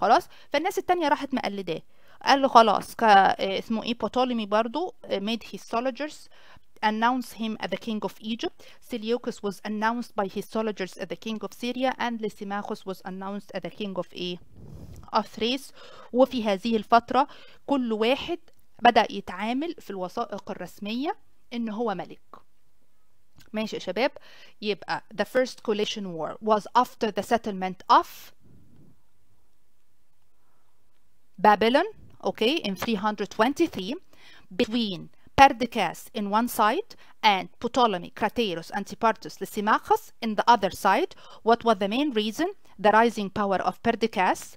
خلاص فالناس التانية راحت مقلداه قال له خلاص اسمه ايه بوتوليمي برضو made his soldiers announce him as the king of Egypt. Seleucus was announced by his soldiers as the king of Syria and Lysimachus was announced as the king of ايه؟ Thrace وفي هذه الفترة كل واحد بدأ يتعامل في الوثائق الرسمية إن هو ملك ماشي يا شباب يبقى the first coalition war was after the settlement of Babylon okay in 323 between Perdiccas in one side and Ptolemy, Craterus, Antipartus, Lysimachus in the other side. What was the main reason? The rising power of Perdiccas,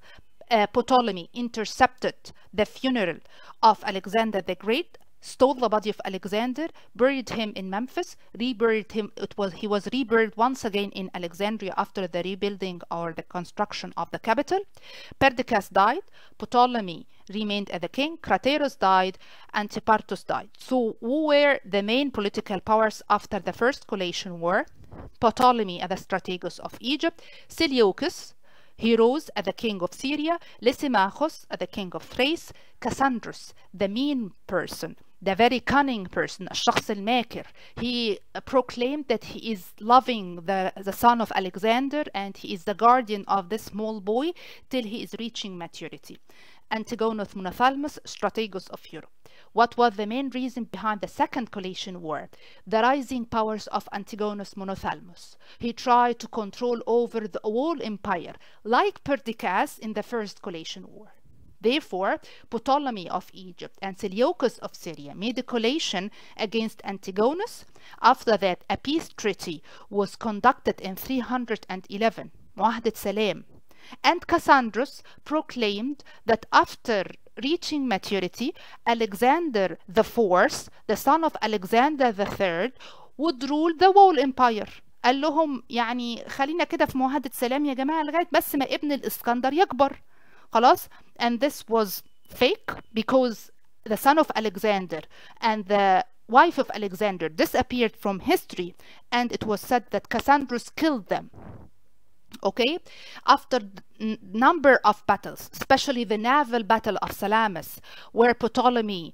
uh, Ptolemy intercepted the funeral of Alexander the Great, stole the body of Alexander, buried him in Memphis, reburied him. It was he was reburied once again in Alexandria after the rebuilding or the construction of the capital. Perdiccas died. Ptolemy remained as the king. Craterus died. Antipartus died. So who were the main political powers after the First Collation War? Ptolemy as the strategos of Egypt, Seleucus Heroes, the king of Syria, Lysimachus, the king of Thrace, Cassandrus, the mean person, the very cunning person, الشخص الماكر. He uh, proclaimed that he is loving the, the son of Alexander and he is the guardian of this small boy till he is reaching maturity. Antigonus Monophthalmus, strategos of Europe what was the main reason behind the Second Coalition War, the rising powers of Antigonus Monothalmus. He tried to control over the whole empire, like Perdiccas in the First Coalition War. Therefore, Ptolemy of Egypt and Seleucus of Syria made a coalition against Antigonus. After that, a peace treaty was conducted in 311, Muahdat Salem and Cassandrus proclaimed that after reaching maturity, Alexander the Fourth, the son of Alexander the Third, would rule the whole empire. قال لهم يعني خلينا كده في معاهدة سلام يا جماعة لغاية بس ما ابن الإسكندر يكبر خلاص and this was fake because the son of Alexander and the wife of Alexander disappeared from history and it was said that Cassandrus killed them Okay, after number of battles, especially the naval battle of Salamis, where Ptolemy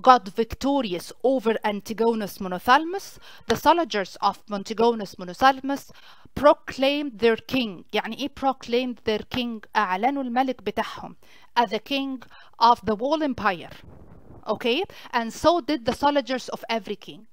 got victorious over Antigonus Monothalmus, the soldiers of Antigonus Monothalmus proclaimed their king يعني ايه proclaimed their king أعلنوا الملك بتاعهم as the king of the whole empire okay and so did the soldiers of every king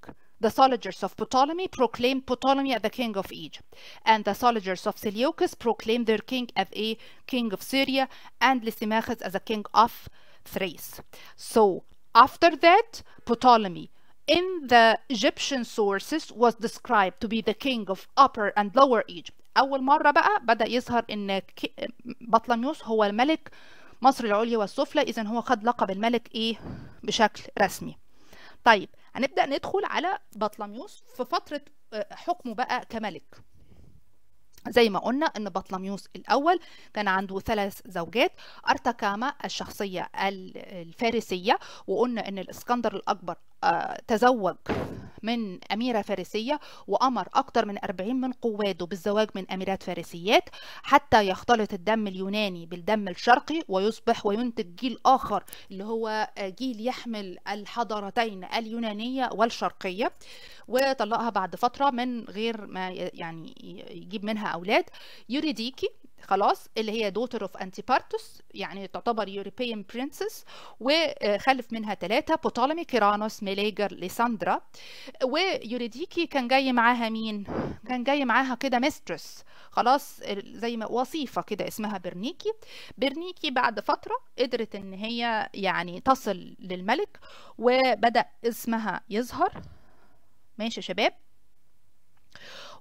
the soldiers of Ptolemy proclaimed Ptolemy as the king of Egypt, and the soldiers of Seleucus proclaimed their king as a king of Syria, and Lysimachus as a king of Thrace. So after that, Ptolemy in the Egyptian sources was described to be the king of Upper and Lower Egypt أول مرة بقى بدأ يظهر إن بطلميوس هو الملك مصر العليا والسفلى هو خد لقب الملك إيه بشكل رسمي طيب هنبدا ندخل على بطلميوس في فتره آه، حكمه بقى كملك زي ما قلنا ان بطلميوس الاول كان عنده ثلاث زوجات ارتكاما الشخصيه الفارسيه وقلنا ان الاسكندر الاكبر تزوج من أميرة فارسية وأمر أكثر من 40 من قواده بالزواج من أميرات فارسيات حتى يختلط الدم اليوناني بالدم الشرقي ويصبح وينتج جيل آخر اللي هو جيل يحمل الحضارتين اليونانية والشرقية وطلقها بعد فترة من غير ما يعني يجيب منها أولاد يوريديكي خلاص اللي هي دوتر اوف بارتوس يعني تعتبر يوروبيان برنسس وخلف منها ثلاثه بوتولمي كيرانوس ميليجر ليساندرا ويوريديكي كان جاي معاها مين كان جاي معاها كده ميسترس خلاص زي ما وصيفه كده اسمها برنيكي برنيكي بعد فتره قدرت ان هي يعني تصل للملك وبدا اسمها يظهر ماشي يا شباب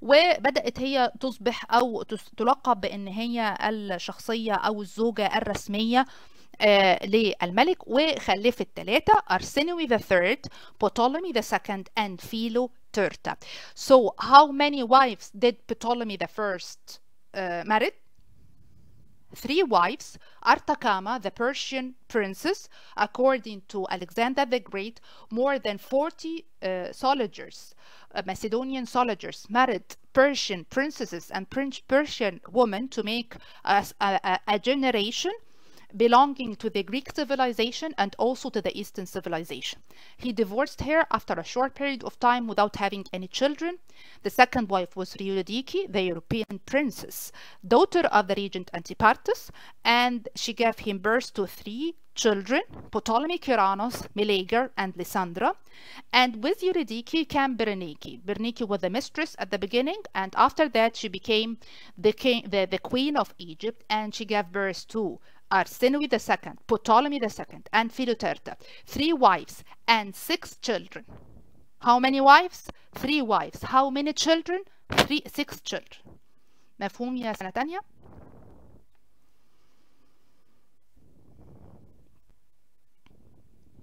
وبدأت هي تصبح أو تلقب بأن هي الشخصية أو الزوجة الرسمية آه، للملك وخلفت ثلاثة أرسينوي the third, Ptolemy the second, and فيلو تيرتا. So how many wives did Ptolemy the first uh, married? three wives, Artakama, the Persian princess, according to Alexander the Great, more than 40 uh, soldiers, uh, Macedonian soldiers, married Persian princesses and Persian women to make a, a, a generation belonging to the Greek civilization and also to the Eastern civilization. He divorced her after a short period of time without having any children. The second wife was Riuridike, the European princess, daughter of the regent Antipartus, and she gave him birth to three children, Ptolemy Kyranos, Meleager, and Lysandra. And with Eurydice came Berenike. Berenike was the mistress at the beginning, and after that she became the, king, the, the queen of Egypt, and she gave birth to are II, Ptolemy II, and Philoterta, three wives and six children. How many wives? Three wives. How many children? Three, six children. مفهوم يا سنة تانية؟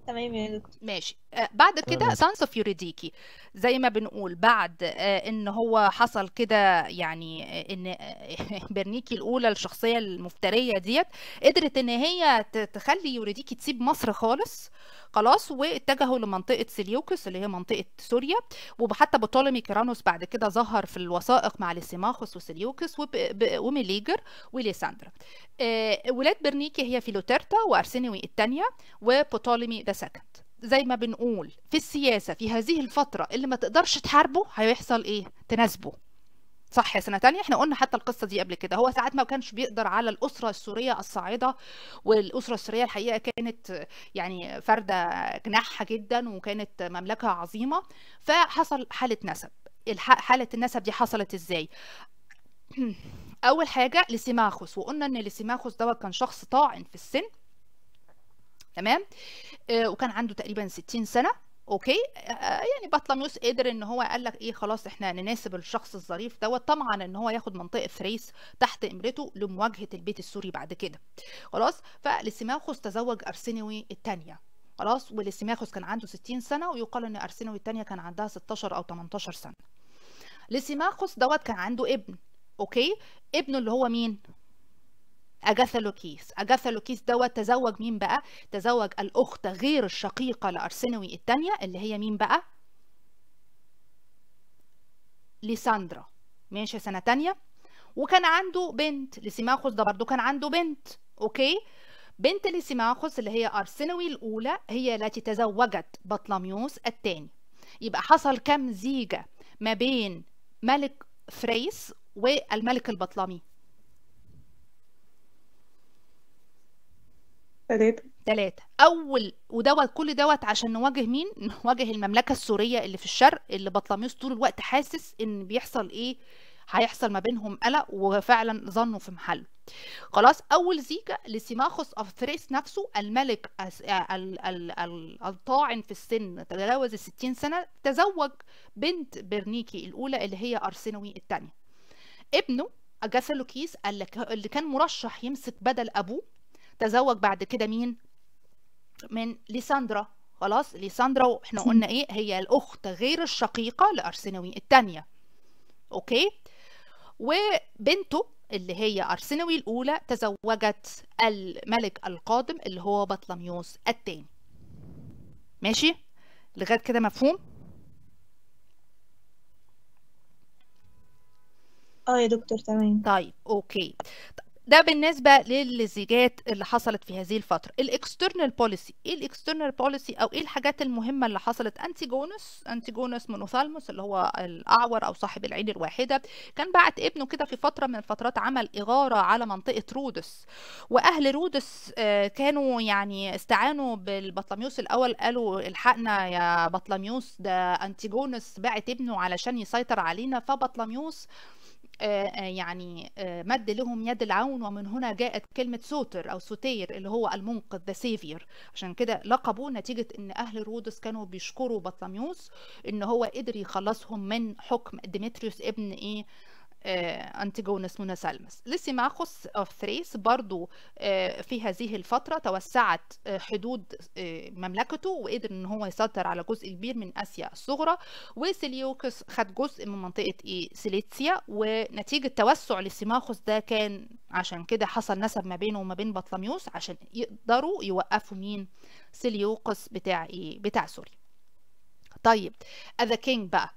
تمام يا دكتور ماشي آه، بعد كده سانس اوف يوريديكي زي ما بنقول بعد آه، ان هو حصل كده يعني آه، ان برنيكي الاولى الشخصيه المفتريه ديت قدرت ان هي تخلي يوريديكي تسيب مصر خالص خلاص واتجهوا لمنطقه سليوكس اللي هي منطقه سوريا وحتى بطولمي كيرانوس بعد كده ظهر في الوثائق مع لسيماخوس وسليوكس وميليجر وليساندرا ولاد برنيكي هي فيلوتيرتا وارسينوي الثانيه وبطولمي ذا سكند زي ما بنقول في السياسة في هذه الفترة اللي ما تقدرش تحاربه هيحصل ايه تناسبه صح يا سنة تانية احنا قلنا حتى القصة دي قبل كده هو ساعات ما كانش بيقدر على الأسرة السورية الصاعدة والأسرة السورية الحقيقة كانت يعني فردة جناحها جدا وكانت مملكة عظيمة فحصل حالة نسب حالة النسب دي حصلت ازاي أول حاجة لسيماخوس وقلنا إن لسيماخوس دوت كان شخص طاعن في السن تمام آه وكان عنده تقريبا 60 سنه اوكي آه, آه، يعني بطلميوس قدر ان هو قال لك ايه خلاص احنا نناسب الشخص الظريف دوت طمعا ان هو ياخد منطقه ثريس تحت امرته لمواجهه البيت السوري بعد كده خلاص فلسيماخوس تزوج ارسينوي الثانيه خلاص ولسيماخوس كان عنده 60 سنه ويقال ان ارسينوي الثانيه كان عندها 16 او 18 سنه لسيماخوس دوت كان عنده ابن اوكي ابنه اللي هو مين أجاثا لوكيس أجاثا لوكيس دوت تزوج مين بقى؟ تزوج الأخت غير الشقيقة لأرسنوي الثانية اللي هي مين بقى؟ ليساندرا ماشي سنة تانية وكان عنده بنت لسيماخوس ده برضه كان عنده بنت أوكي؟ بنت لسيماخوس اللي هي أرسنوي الأولى هي التي تزوجت بطلميوس الثاني يبقى حصل كم زيجة ما بين ملك فريس والملك البطلمي ثلاثة ثلاثة أول ودوت كل دوت عشان نواجه مين؟ نواجه المملكة السورية اللي في الشرق اللي بطلميوس طول الوقت حاسس إن بيحصل إيه؟ هيحصل ما بينهم قلق وفعلا ظنوا في محله خلاص اول زيجه لسيماخوس أوف ثريس نفسه الملك آه، الطاعن في السن تجاوز ال 60 سنه تزوج بنت برنيكي الاولى اللي هي ارسنوي الثانيه ابنه اجاثالوكيس اللي كان مرشح يمسك بدل ابوه تزوج بعد كده مين من ليساندرا خلاص ليساندرا واحنا قلنا ايه هي الاخت غير الشقيقه لارسنوي الثانيه اوكي وبنته اللي هي ارسنوي الاولى تزوجت الملك القادم اللي هو بطلميوس الثاني ماشي لغايه كده مفهوم اه يا دكتور تمام طيب اوكي ده بالنسبة للزيجات اللي حصلت في هذه الفترة الاكسترنال بوليسي ايه الاكسترنال بوليسي او ايه الحاجات المهمة اللي حصلت انتيجونس انتيجونس مونوثالموس اللي هو الاعور او صاحب العين الواحدة كان بعت ابنه كده في فترة من الفترات عمل اغارة على منطقة رودس واهل رودس آه، كانوا يعني استعانوا بالبطلميوس الاول قالوا الحقنا يا بطلميوس ده انتيجونس بعت ابنه علشان يسيطر علينا فبطلميوس آه، آه، يعني آه، مد لهم يد العون ومن هنا جاءت كلمة سوتر أو سوتير اللي هو المنقذ ذا سيفير عشان كده لقبوا نتيجة إن أهل رودس كانوا بيشكروا بطلميوس إن هو قدر يخلصهم من حكم ديمتريوس ابن إيه أنتيجونس موناسالمس لسيماخوس أوف ثريس برضو آه، في هذه الفترة توسعت آه، حدود آه، مملكته وقدر إن هو يسيطر على جزء كبير من آسيا الصغرى وسيليوكس خد جزء من منطقة إيه سيليتسيا ونتيجة توسع لسيماخوس ده كان عشان كده حصل نسب ما بينه وما بين بطلميوس عشان يقدروا يوقفوا مين سيليوكس بتاع إيه بتاع سوريا طيب أذا كينج بقى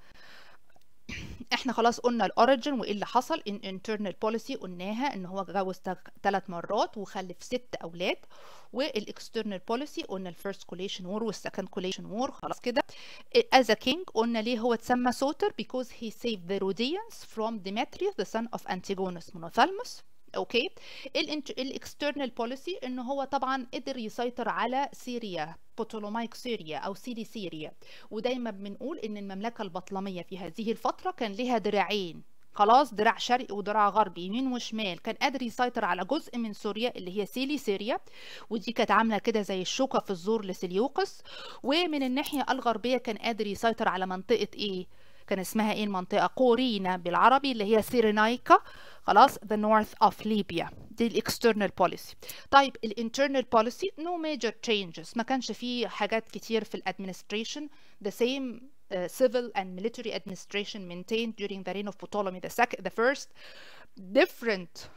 احنا خلاص قلنا الاوريجن وايه اللي حصل ان انترنال بوليسي قلناها ان هو اتجوز ثلاث مرات وخلف ست اولاد والاكسترنال بوليسي قلنا الفيرست كوليشن وور والسكند كوليشن وور خلاص كده از ا كينج قلنا ليه هو اتسمى سوتر بيكوز هي سيف ذا Rhodians فروم ديمتريوس ذا son اوف انتيجونوس مونوثالموس اوكي الاكسترنال بوليسي ان هو طبعا قدر يسيطر على سيريا بوتولومايك سوريا او سيري سيريا ودايما بنقول ان المملكه البطلميه في هذه الفتره كان لها دراعين خلاص دراع شرقي ودراع غربي يمين وشمال كان قادر يسيطر على جزء من سوريا اللي هي سيلي سوريا ودي كانت عامله كده زي الشوكه في الزور لسليوقس ومن الناحيه الغربيه كان قادر يسيطر على منطقه ايه كان اسمها ايه المنطقه قورينا بالعربي اللي هي سيرينايكا خلاص the north of Libya دي الاكسترنال بوليسي طيب الانترنال بوليسي نو ميجر تشينجز ما كانش فيه حاجات كتير في الادمنستريشن the same uh, civil and military administration maintained during the reign of Ptolemy the the first different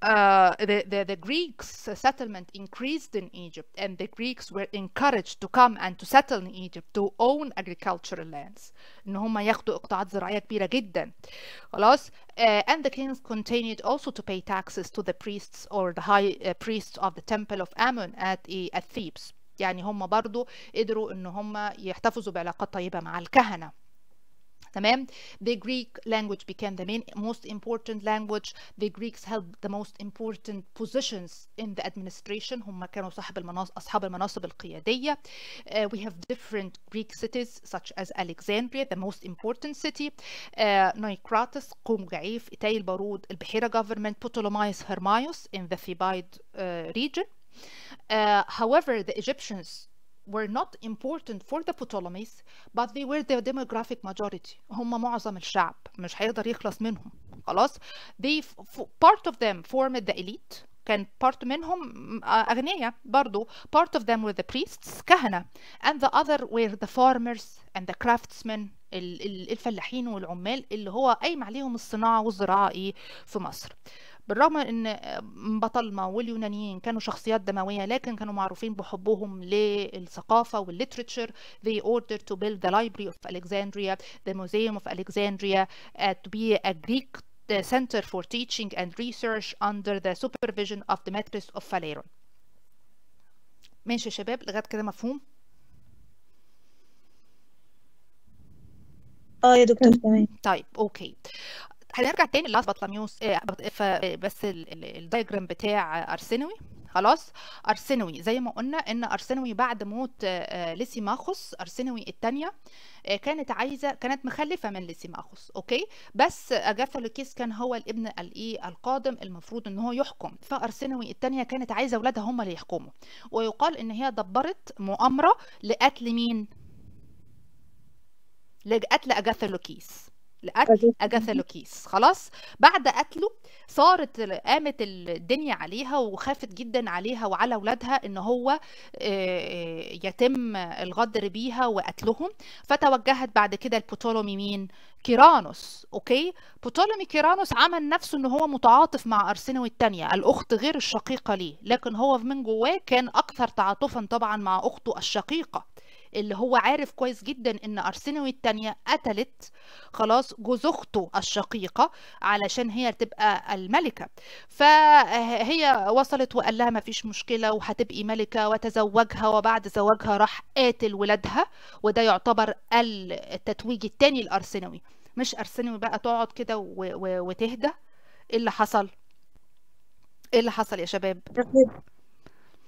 Uh, the, the, the, Greeks settlement increased in Egypt and the Greeks were encouraged to come and to settle in Egypt to own agricultural lands ان هم ياخدوا قطاعات زراعية كبيرة جدا خلاص uh, and the kings continued also to pay taxes to the priests or the high uh, priests of the temple of Amun at, at Thebes يعني هم برضو قدروا ان هم يحتفظوا بعلاقات طيبة مع الكهنة تمام the Greek language became the main most important language the Greeks held the most important positions in the administration هم كانوا صاحب أصحاب المناصب القيادية uh, we have different Greek cities such as Alexandria the most important city uh, Noicratis قومجعيف إتاي البارود البحيرة government Ptolemais Hermios in the Thebaid uh, region Uh, however, the Egyptians were not important for the Ptolemies but they were the demographic majority هم معظم الشعب مش هيقدر يخلص منهم خلاص they part of them formed the elite كان part منهم أغنياء برضو part of them were the priests كهنة and the other were the farmers and the craftsmen الفلاحين والعمال اللي هو قايم عليهم الصناعة والزراعة إيه في مصر بالرغم ان بطلمة واليونانيين كانوا شخصيات دموية لكن كانوا معروفين بحبهم للثقافة والليترتشر they ordered to build the library of Alexandria the museum of Alexandria uh, to be a Greek center for teaching and research under the supervision of Demetrius of Phaleron ماشي يا شباب لغاية كده مفهوم اه يا دكتور تمام طيب اوكي هنرجع تاني لاس آه، بطلميوس آه، بس الدايجرام بتاع ارسنوي خلاص ارسنوي زي ما قلنا ان ارسنوي بعد موت آه، ليسيماخوس ارسنوي الثانيه كانت عايزه كانت مخلفه من ليسيماخوس اوكي بس اجاثولوكيس كان هو الابن الايه القادم المفروض ان هو يحكم فارسنوي الثانيه كانت عايزه اولادها هم اللي يحكموا ويقال ان هي دبرت مؤامره لقتل مين لقتل اجاثولوكيس لاكل اجاثا لوكيس خلاص بعد قتله صارت قامت الدنيا عليها وخافت جدا عليها وعلى اولادها ان هو يتم الغدر بيها وقتلهم فتوجهت بعد كده لبوتولومي مين كيرانوس اوكي بوتولومي كيرانوس عمل نفسه ان هو متعاطف مع ارسنوي الثانيه الاخت غير الشقيقه ليه لكن هو من جواه كان اكثر تعاطفا طبعا مع اخته الشقيقه اللي هو عارف كويس جدا ان ارسنوي الثانيه قتلت خلاص جوز اخته الشقيقه علشان هي تبقى الملكه فهي وصلت وقال لها ما فيش مشكله وهتبقي ملكه وتزوجها وبعد زواجها راح قاتل ولادها وده يعتبر التتويج الثاني لارسنوي مش ارسنوي بقى تقعد كده وتهدى ايه اللي حصل ايه اللي حصل يا شباب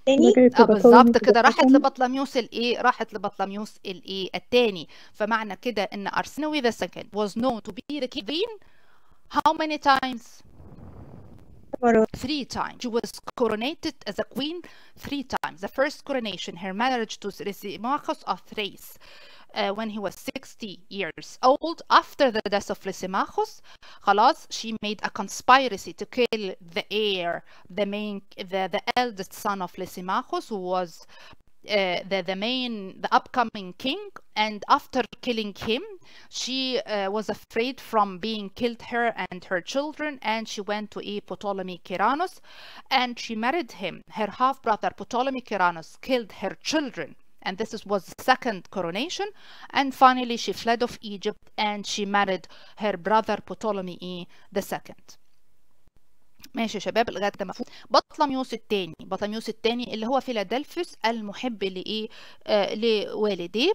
الثاني بالظبط كده راحت لبطلميوس الايه راحت لبطلميوس الايه الثاني فمعنى كده ان ارسنوي ذا سكند was known to be the king how many times Three times. She was coronated as a queen three times. The first coronation, her marriage to Lysimachus of Thrace. uh, when he was 60 years old, after the death of Lysimachus, خلاص, she made a conspiracy to kill the heir, the main, the, the eldest son of Lysimachus, who was uh, the, the main, the upcoming king. And after killing him, she uh, was afraid from being killed, her and her children, and she went to a Ptolemy Kyranos, and she married him. Her half brother Ptolemy Kyranos killed her children and this was the second coronation and finally she fled of Egypt and she married her brother Ptolemy II e ماشي شباب لغايه ما مفهوم بطلميوس الثاني بطلميوس الثاني اللي هو فيلادلفوس المحب لايه آه لوالديه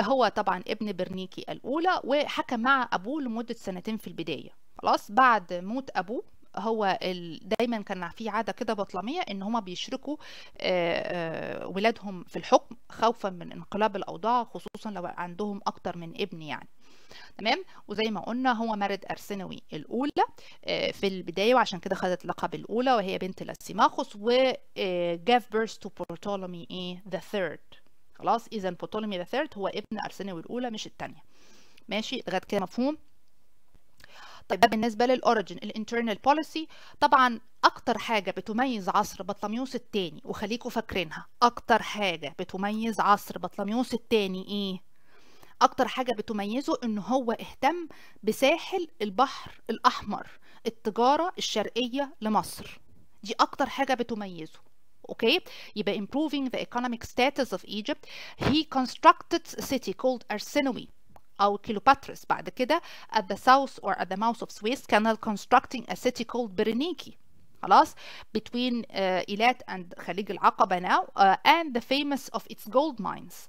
هو طبعا ابن برنيكي الاولى وحكم مع ابوه لمده سنتين في البدايه خلاص بعد موت ابوه هو ال... دايما كان في عاده كده بطلميه ان هما بيشركوا ولادهم في الحكم خوفا من انقلاب الاوضاع خصوصا لو عندهم اكتر من ابن يعني تمام وزي ما قلنا هو مرد ارسنوي الاولى في البدايه وعشان كده خدت لقب الاولى وهي بنت لاسيماخوس جاف بيرث تو بورتولومي ايه ذا ثيرد خلاص اذا بورتولومي ذا ثيرد هو ابن ارسنوي الاولى مش الثانيه ماشي لغايه كده مفهوم طيب ده بالنسبه للاوريجن الانترنال بوليسي طبعا اكتر حاجه بتميز عصر بطلميوس الثاني وخليكوا فاكرينها اكتر حاجه بتميز عصر بطلميوس الثاني ايه اكتر حاجه بتميزه ان هو اهتم بساحل البحر الاحمر التجاره الشرقيه لمصر دي اكتر حاجه بتميزه اوكي يبقى improving the economic status of Egypt he constructed a city called Arsinoe أو كيلوباترس بعد كده at the south or at the mouth of Suez Canal constructing a city called Berenike خلاص between uh, and خليج العقبة now uh, and the famous of its gold mines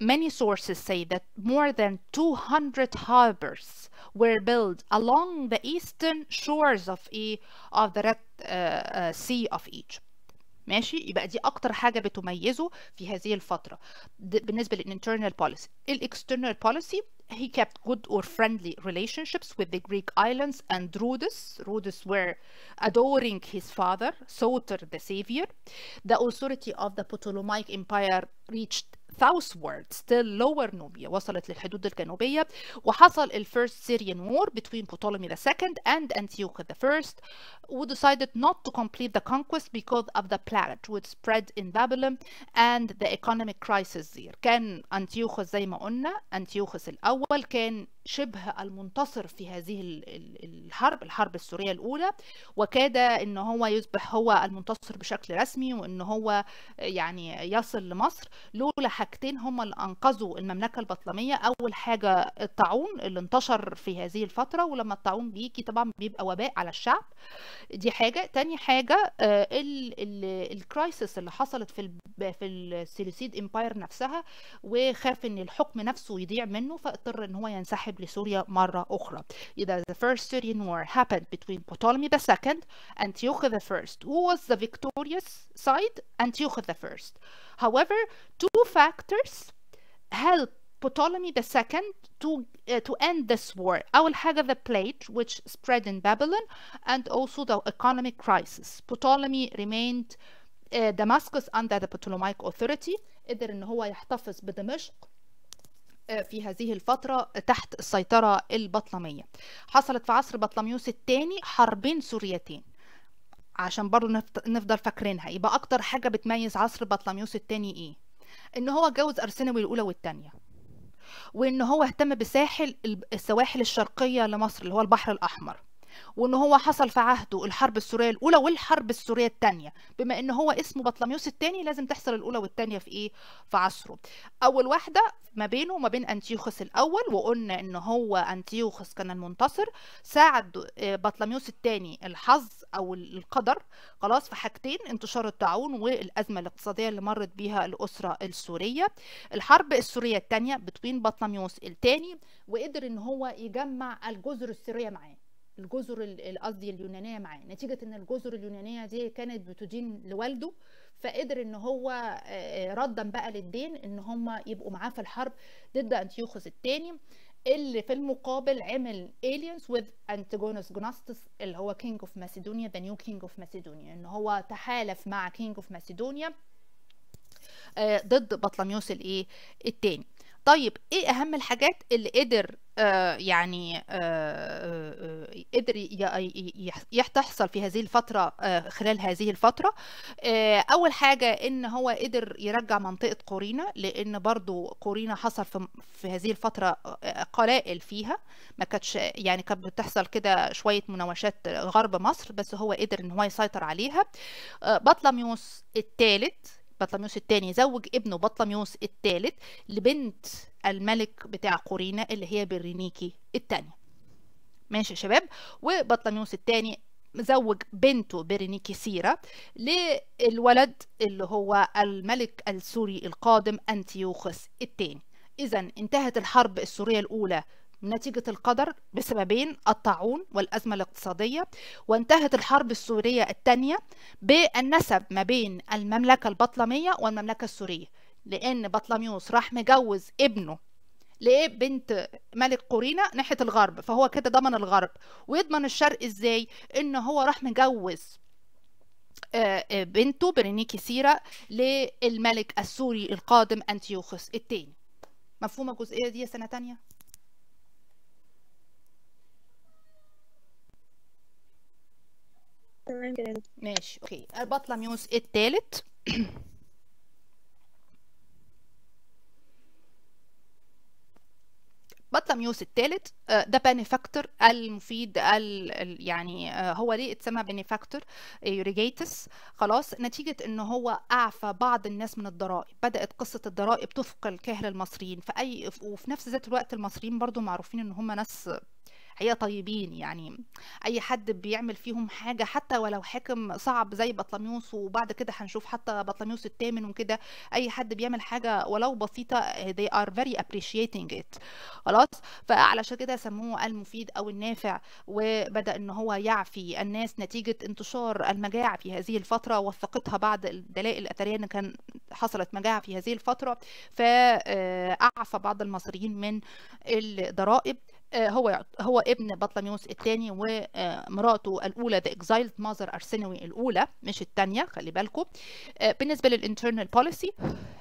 many sources say that more than 200 harbors were built along the eastern shores of e of the Red uh, uh Sea of Egypt ماشي يبقى دي اكتر حاجه بتميزه في هذه الفتره بالنسبه للانترنال بوليسي الاكسترنال بوليسي he kept good or friendly relationships with the Greek islands and Rhodes. Rhodes were adoring his father, Soter the savior. The authority of the Ptolemaic Empire reached southwards The lower Nubia وصلت للحدود الجنوبية وحصل the First Syrian War between Ptolemy II and Antioch I who decided not to complete the conquest because of the plague which spread in Babylon and the economic crisis there كان أنتيوخس زي ما قلنا أنتيوخس الأول كان شبه المنتصر في هذه الحرب الحرب السورية الأولى وكاد أن هو يصبح هو المنتصر بشكل رسمي وأن هو يعني يصل لمصر لولا حاجتين هم اللي أنقذوا المملكة البطلمية أول حاجة الطاعون اللي انتشر في هذه الفترة ولما الطاعون بيجي طبعا بيبقى وباء على الشعب دي حاجة تاني حاجة آه، الكرايسيس اللي حصلت في في السيلوسيد امباير نفسها وخاف ان الحكم نفسه يضيع منه فاضطر ان هو ينسحب لسوريا مرة أخرى إذا the first Syrian war happened between Ptolemy II and the I who was the victorious side the I however two factors help Ptolemy II to, uh, to end this war أول حاجة the plague which spread in Babylon and also the economic crisis Ptolemy remained uh, Damascus under the Ptolemaic authority قدر ان هو يحتفظ بدمشق في هذه الفترة تحت السيطرة البطلمية حصلت في عصر بطلميوس الثاني حربين سوريتين عشان برضو نفضل فاكرينها يبقى أكتر حاجة بتميز عصر بطلميوس الثاني إيه إن هو جوز أرسنوي الأولى والثانية وإن هو اهتم بساحل السواحل الشرقية لمصر اللي هو البحر الأحمر وان هو حصل في عهده الحرب السوريه الاولى والحرب السوريه الثانيه بما ان هو اسمه بطلميوس الثاني لازم تحصل الاولى والثانيه في ايه في عصره اول واحده ما بينه وما بين انتيوخس الاول وقلنا ان هو انتيوخس كان المنتصر ساعد آه، بطلميوس الثاني الحظ او القدر خلاص في حاجتين انتشار الطاعون والازمه الاقتصاديه اللي مرت بيها الاسره السوريه الحرب السوريه الثانيه بتوين بطلميوس الثاني وقدر ان هو يجمع الجزر السوريه معاه الجزر القصدي اليونانيه معاه نتيجه ان الجزر اليونانيه دي كانت بتدين لوالده فقدر ان هو ردا بقى للدين ان هم يبقوا معاه في الحرب ضد انتيوخوس الثاني اللي في المقابل عمل aliens with Antigonus جوناستس اللي هو كينج اوف ماسيدونيا ذا نيو كينج اوف ماسيدونيا ان هو تحالف مع كينج اوف ماسيدونيا ضد بطلميوس الايه الثاني طيب ايه اهم الحاجات اللي قدر آه، يعني آه، آه، قدر تحصل في هذه الفترة خلال هذه الفترة أول حاجة إن هو قدر يرجع منطقة قورينا لأن برضو قورينا حصل في هذه الفترة قلائل فيها ما كانتش يعني كانت بتحصل كده شوية مناوشات غرب مصر بس هو قدر إن هو يسيطر عليها بطلميوس الثالث بطلميوس الثاني زوج ابنه بطلميوس الثالث لبنت الملك بتاع قورينا اللي هي برينيكي الثانية ماشي يا شباب وبطلميوس الثاني زوج بنته برينيكي سيرا للولد اللي هو الملك السوري القادم أنتيوخس الثاني إذا انتهت الحرب السورية الأولى نتيجة القدر بسببين الطاعون والأزمة الاقتصادية وانتهت الحرب السورية الثانية بالنسب ما بين المملكة البطلمية والمملكة السورية لأن بطلميوس راح مجوز ابنه لبنت ملك قورينا ناحية الغرب فهو كده ضمن الغرب ويضمن الشرق ازاي ان هو راح مجوز آه، آه، بنته برينيكي سيرة للملك السوري القادم أنتيوخس الثاني مفهومة الجزئية دي سنة تانية؟ ماشي اوكي البطلميوس الثالث بطلميوس الثالث آه، ده بنفاكتور المفيد ال يعني آه، هو ليه اتسمى بنفاكتور آه، يوريجيتس خلاص نتيجة ان هو اعفى بعض الناس من الضرائب بدأت قصة الضرائب تثقل كاهل المصريين في اي وفي نفس ذات الوقت المصريين برضو معروفين ان هم ناس هي طيبين يعني اي حد بيعمل فيهم حاجه حتى ولو حاكم صعب زي بطلميوس وبعد كده هنشوف حتى بطلميوس الثامن وكده اي حد بيعمل حاجه ولو بسيطه eh، they are very appreciating it خلاص فعلشان كده سموه المفيد او النافع وبدا ان هو يعفي الناس نتيجه انتشار المجاعه في هذه الفتره وثقتها بعض الدلائل الاثريه ان كان حصلت مجاعه في هذه الفتره فاعفى آه، بعض المصريين من الضرائب آه، هو هو ابن بطليموس الثاني ومراته الاولى ذا اكزايلد ماذر ارسنوي الاولى مش الثانيه خلي بالكم آه، بالنسبه للانترنال بوليسي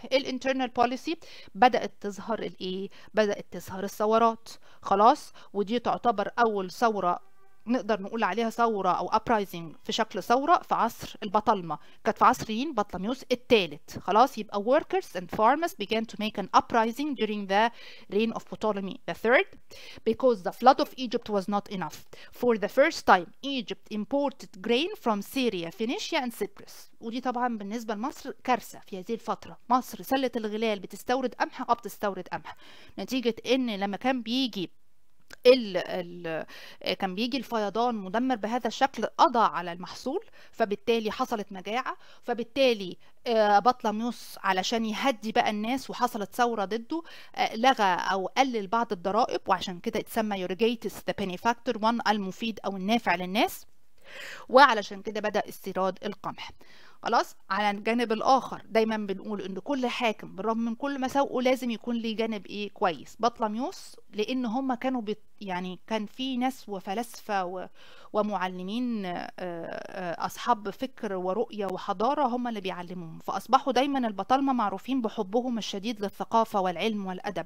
الانترنال بوليسي بدات تظهر الايه بدات تظهر الثورات خلاص ودي تعتبر اول ثوره نقدر نقول عليها ثورة أو أبرايزنج في شكل ثورة في عصر البطالمة كانت في عصرين بطلميوس الثالث خلاص يبقى workers and farmers began to make an uprising during the reign of Ptolemy III because the flood of Egypt was not enough for the first time Egypt imported grain from Syria, Phoenicia and Cyprus ودي طبعا بالنسبة لمصر كارثة في هذه الفترة مصر سلة الغلال بتستورد قمح أو بتستورد قمح نتيجة إن لما كان بيجي ال ال آه، كان بيجي الفيضان مدمر بهذا الشكل قضى على المحصول فبالتالي حصلت مجاعة فبالتالي آه، بطليموس علشان يهدي بقى الناس وحصلت ثورة ضده آه، لغى أو قلل بعض الضرائب وعشان كده اتسمى يورجيتس ذا بينيفاكتور وان المفيد أو النافع للناس وعلشان كده بدأ استيراد القمح خلاص على الجانب الاخر دايما بنقول ان كل حاكم بالرغم من كل مساوئه لازم يكون ليه جانب ايه كويس بطلميوس لان هم كانوا بيت يعني كان في ناس وفلاسفة ومعلمين آه، آه، أصحاب فكر ورؤية وحضارة هم اللي بيعلموهم فأصبحوا دايما البطالمة معروفين بحبهم الشديد للثقافة والعلم والأدب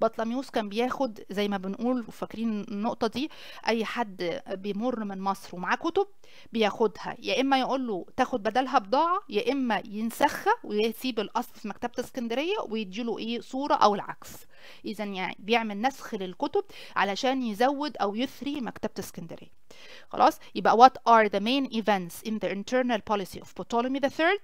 بطلميوس كان بياخد زي ما بنقول فاكرين النقطة دي أي حد بيمر من مصر ومعاه كتب بياخدها يا إما يقول له تاخد بدلها بضاعة يا إما ينسخها ويسيب الأصل في مكتبة اسكندرية ويديله إيه صورة أو العكس إذا يعني بيعمل نسخ للكتب علشان عشان يزود أو يثري خلاص يبقى what are the main events in the internal policy of Ptolemy III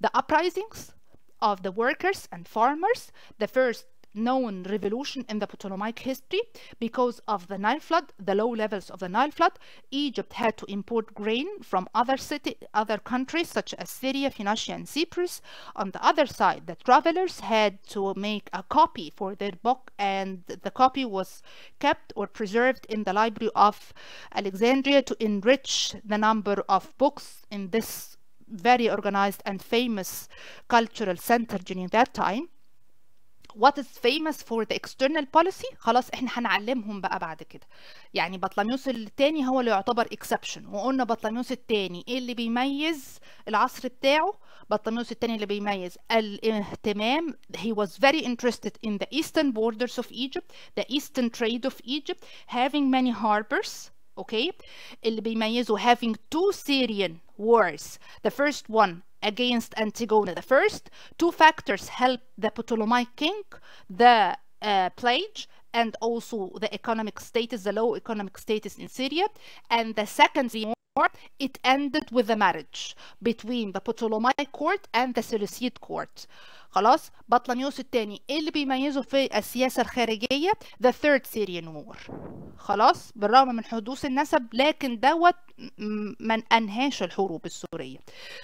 the uprisings of the workers and farmers the first known revolution in the Ptolemaic history. Because of the Nile flood, the low levels of the Nile flood, Egypt had to import grain from other, city, other countries such as Syria, Phoenicia, and Cyprus. On the other side, the travelers had to make a copy for their book, and the copy was kept or preserved in the library of Alexandria to enrich the number of books in this very organized and famous cultural center during that time. what is famous for the external policy خلاص احنا هنعلمهم بقى بعد كده يعني بطلميوس الثاني هو اللي يعتبر اكسبشن وقلنا بطلميوس الثاني ايه اللي بيميز العصر بتاعه بطلميوس الثاني اللي بيميز الاهتمام he was very interested in the eastern borders of Egypt the eastern trade of Egypt having many harbors okay اللي بيميزه having two Syrian wars the first one against Antigone the first two factors help the Ptolemaic king the uh, plague and also the economic status the low economic status in Syria and the second war it ended with the marriage between the Ptolemaic court and the Seleucid court خلاص بطلميوس الثاني ايه اللي بيميزه في السياسه الخارجيه ذا ثيرد سيريان وور خلاص بالرغم من حدوث النسب لكن دوت من انهاش الحروب السوريه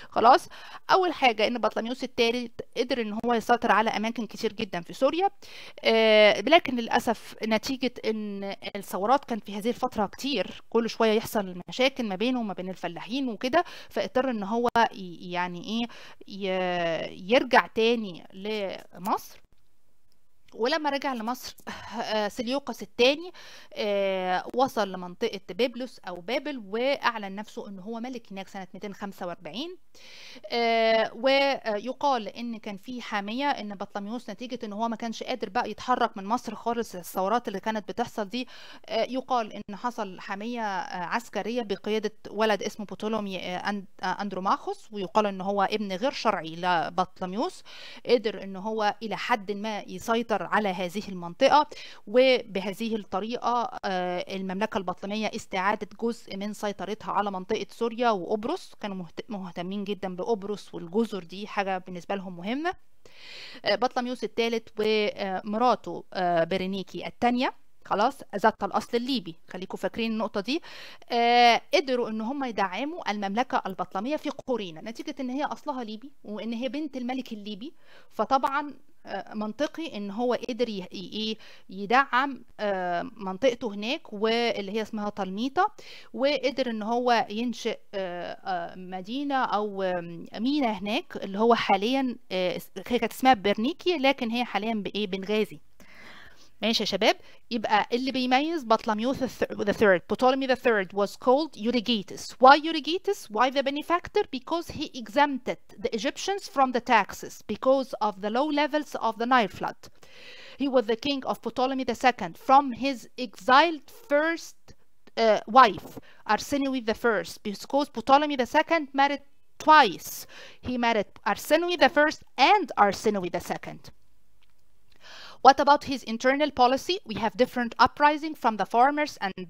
خلاص اول حاجه ان بطلميوس الثالث قدر ان هو يسيطر على اماكن كتير جدا في سوريا آه لكن للاسف نتيجه ان الثورات كان في هذه الفتره كتير كل شويه يحصل مشاكل ما بينه وما بين الفلاحين وكده فاضطر ان هو يعني ايه يرجع تاني يعني لمصر ولما رجع لمصر آه، سليوقس الثاني آه، وصل لمنطقة بابلوس أو بابل وأعلن نفسه أنه هو ملك هناك سنة 245 آه، ويقال أن كان في حامية أن بطلميوس نتيجة أنه هو ما كانش قادر بقى يتحرك من مصر خالص الثورات اللي كانت بتحصل دي يقال أن حصل حامية عسكرية بقيادة ولد اسمه بطولومي أندروماخوس ويقال أنه هو ابن غير شرعي لبطلميوس قدر أنه هو إلى حد ما يسيطر الخطر على هذه المنطقة وبهذه الطريقة آه، المملكة البطلمية استعادت جزء من سيطرتها على منطقة سوريا وقبرص كانوا مهتمين جدا بقبرص والجزر دي حاجة بالنسبة لهم مهمة آه، بطلميوس الثالث ومراته آه، برينيكي الثانية خلاص ذات الاصل الليبي خليكم فاكرين النقطه دي آه قدروا ان هم يدعموا المملكه البطلميه في قورينا نتيجه ان هي اصلها ليبي وان هي بنت الملك الليبي فطبعا آه، منطقي ان هو قدر ايه يدعم آه، منطقته هناك واللي هي اسمها تلميطه وقدر ان هو ينشئ آه، مدينه او مينا هناك اللي هو حاليا هي كانت اسمها برنيكي لكن هي حاليا بايه بنغازي ماشي يا شباب يبقى اللي بيميز بطلميوس the third Ptolemy the third was called Eurygetes why Eurygetes why the benefactor because he exempted the Egyptians from the taxes because of the low levels of the Nile flood he was the king of Ptolemy II from his exiled first uh, wife Arsinoe I because Ptolemy II married twice he married Arsinoe I and Arsinoe II what about his internal policy? We have different uprising from the farmers and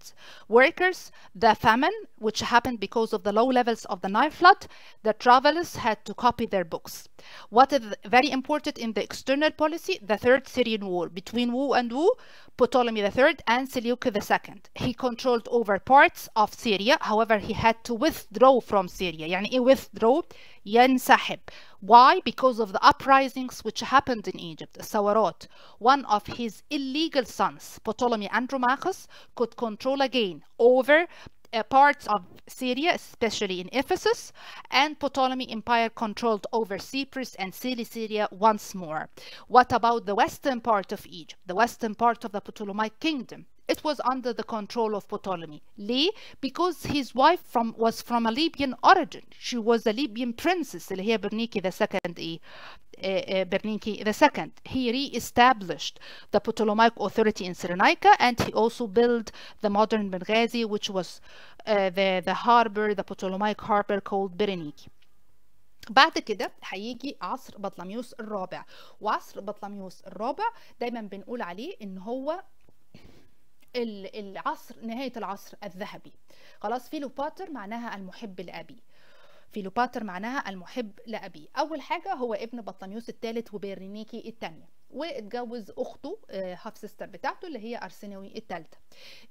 workers, the famine, which happened because of the low levels of the Nile flood, the travelers had to copy their books. What is very important in the external policy? The Third Syrian War. Between Wu and Wu, Ptolemy III and Seleucus II. He controlled over parts of Syria. However, he had to withdraw from Syria. يعني withdrew, withdraw? ينسحب. Why? Because of the uprisings which happened in Egypt, Sawarot, One of his illegal sons, Ptolemy Andromachus, could control again over uh, parts of Syria, especially in Ephesus, and Ptolemy Empire controlled over Cyprus and Silly Syria once more. What about the western part of Egypt, the western part of the Ptolemaic kingdom? it was under the control of Ptolemy. Lee Because his wife from, was from a Libyan origin. She was a Libyan princess اللي هي the second eh, eh, eh, Berniki II. He re-established the Ptolemaic authority in Cyrenaica and he also built the modern Benghazi which was uh, the, the harbor, the Ptolemaic harbor called Berenike. بعد كده هيجي عصر بطلميوس الرابع وعصر بطلميوس الرابع دايما بنقول عليه ان هو العصر نهاية العصر الذهبي خلاص فيلوباتر معناها المحب لأبي فيلوباتر معناها المحب لأبي أول حاجة هو ابن بطلميوس الثالث وبيرنيكي الثانية واتجوز أخته هاف آه، سيستر بتاعته اللي هي أرسنوي الثالثة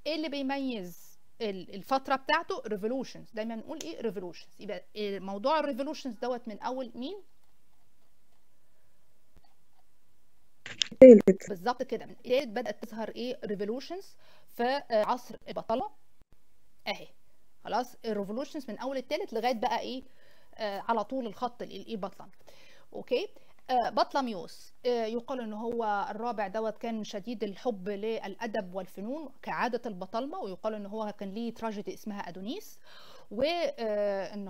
اللي بيميز الفتره بتاعته ريفولوشنز دايما نقول ايه ريفولوشنز يبقى موضوع الريفولوشنز دوت من اول مين بالظبط كده من ايديت بدات تظهر ايه ريفولوشنز في آه، عصر البطاله اهي خلاص الريفولوشنز من اول الثالث لغايه بقى ايه آه على طول الخط الايه بطلم اوكي آه بطلميوس آه يقال ان هو الرابع دوت كان شديد الحب للادب والفنون كعاده البطلمه ويقال ان هو كان ليه تراجيدي اسمها ادونيس وان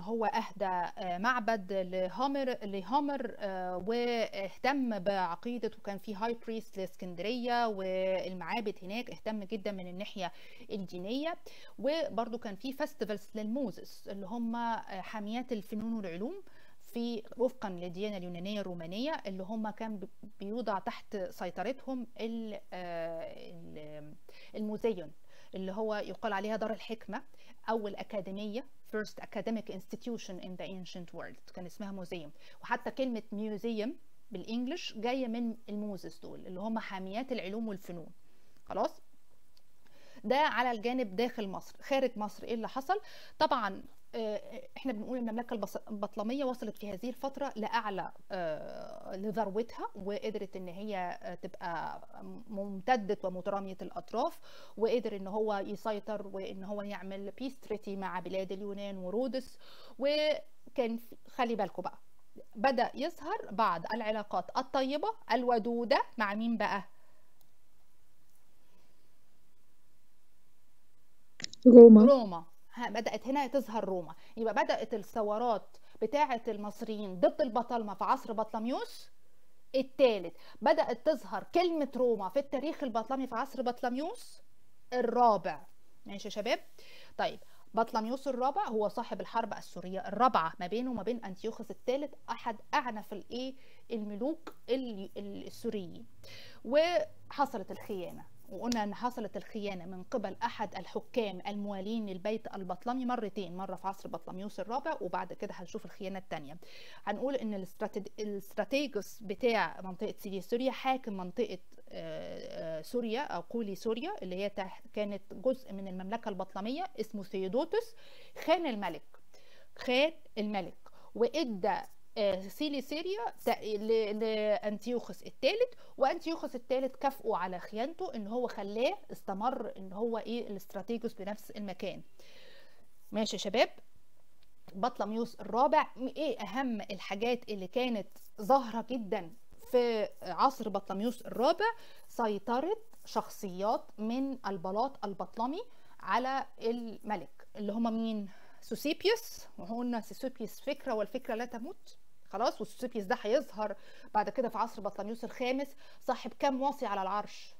آه، هو اهدى آه، معبد لهامر لهامر آه، واهتم بعقيده وكان في هاي بريست لاسكندريه والمعابد هناك اهتم جدا من الناحيه الدينيه وبرده كان في فيستيفالز للموزس اللي هم حاميات الفنون والعلوم في وفقا للديانه اليونانيه الرومانيه اللي هم كان بيوضع تحت سيطرتهم الموزيون اللي هو يقال عليها دار الحكمة أول أكاديمية first academic institution in the ancient world كان اسمها موزيوم وحتى كلمة museum بالإنجلش جاية من الموزس دول اللي هم حاميات العلوم والفنون خلاص ده على الجانب داخل مصر خارج مصر ايه اللي حصل طبعا آه، احنا بنقول المملكه البطلميه وصلت في هذه الفتره لاعلى آه، لذروتها وقدرت ان هي آه، تبقى ممتده ومتراميه الاطراف وقدر ان هو يسيطر وان هو يعمل بيس تريتي مع بلاد اليونان ورودس وكان خلي بالكم بقى بدا يظهر بعض العلاقات الطيبه الودوده مع مين بقى روما روما بدات هنا تظهر روما يبقى بدات الثورات بتاعه المصريين ضد البطالمه في عصر بطلميوس الثالث بدات تظهر كلمه روما في التاريخ البطلمي في عصر بطلميوس الرابع ماشي يا شباب طيب بطلميوس الرابع هو صاحب الحرب السورية الرابعة ما بينه وما بين أنتيوخس الثالث أحد أعنف الإيه الملوك السوريين وحصلت الخيانة وقلنا ان حصلت الخيانه من قبل احد الحكام الموالين للبيت البطلمي مرتين مره في عصر بطلميوس الرابع وبعد كده هنشوف الخيانه الثانيه هنقول ان الاستراتيجوس بتاع منطقه سيدي سوريا حاكم منطقه آه، آه، سوريا او قولي سوريا اللي هي كانت جزء من المملكه البطلميه اسمه ثيودوتس خان الملك خان الملك وادى آه، سيلي سيريا لانتيوخس الثالث وانتيوخس الثالث كافئه على خيانته ان هو خلاه استمر ان هو ايه الاستراتيجوس بنفس المكان ماشي يا شباب بطلميوس الرابع ايه اهم الحاجات اللي كانت ظاهره جدا في عصر بطلميوس الرابع سيطره شخصيات من البلاط البطلمي على الملك اللي هما مين سوسيبيوس وقلنا سوسيبيوس فكره والفكره لا تموت خلاص والسوسيبيس ده هيظهر بعد كده في عصر بطلميوس الخامس صاحب كام واصي على العرش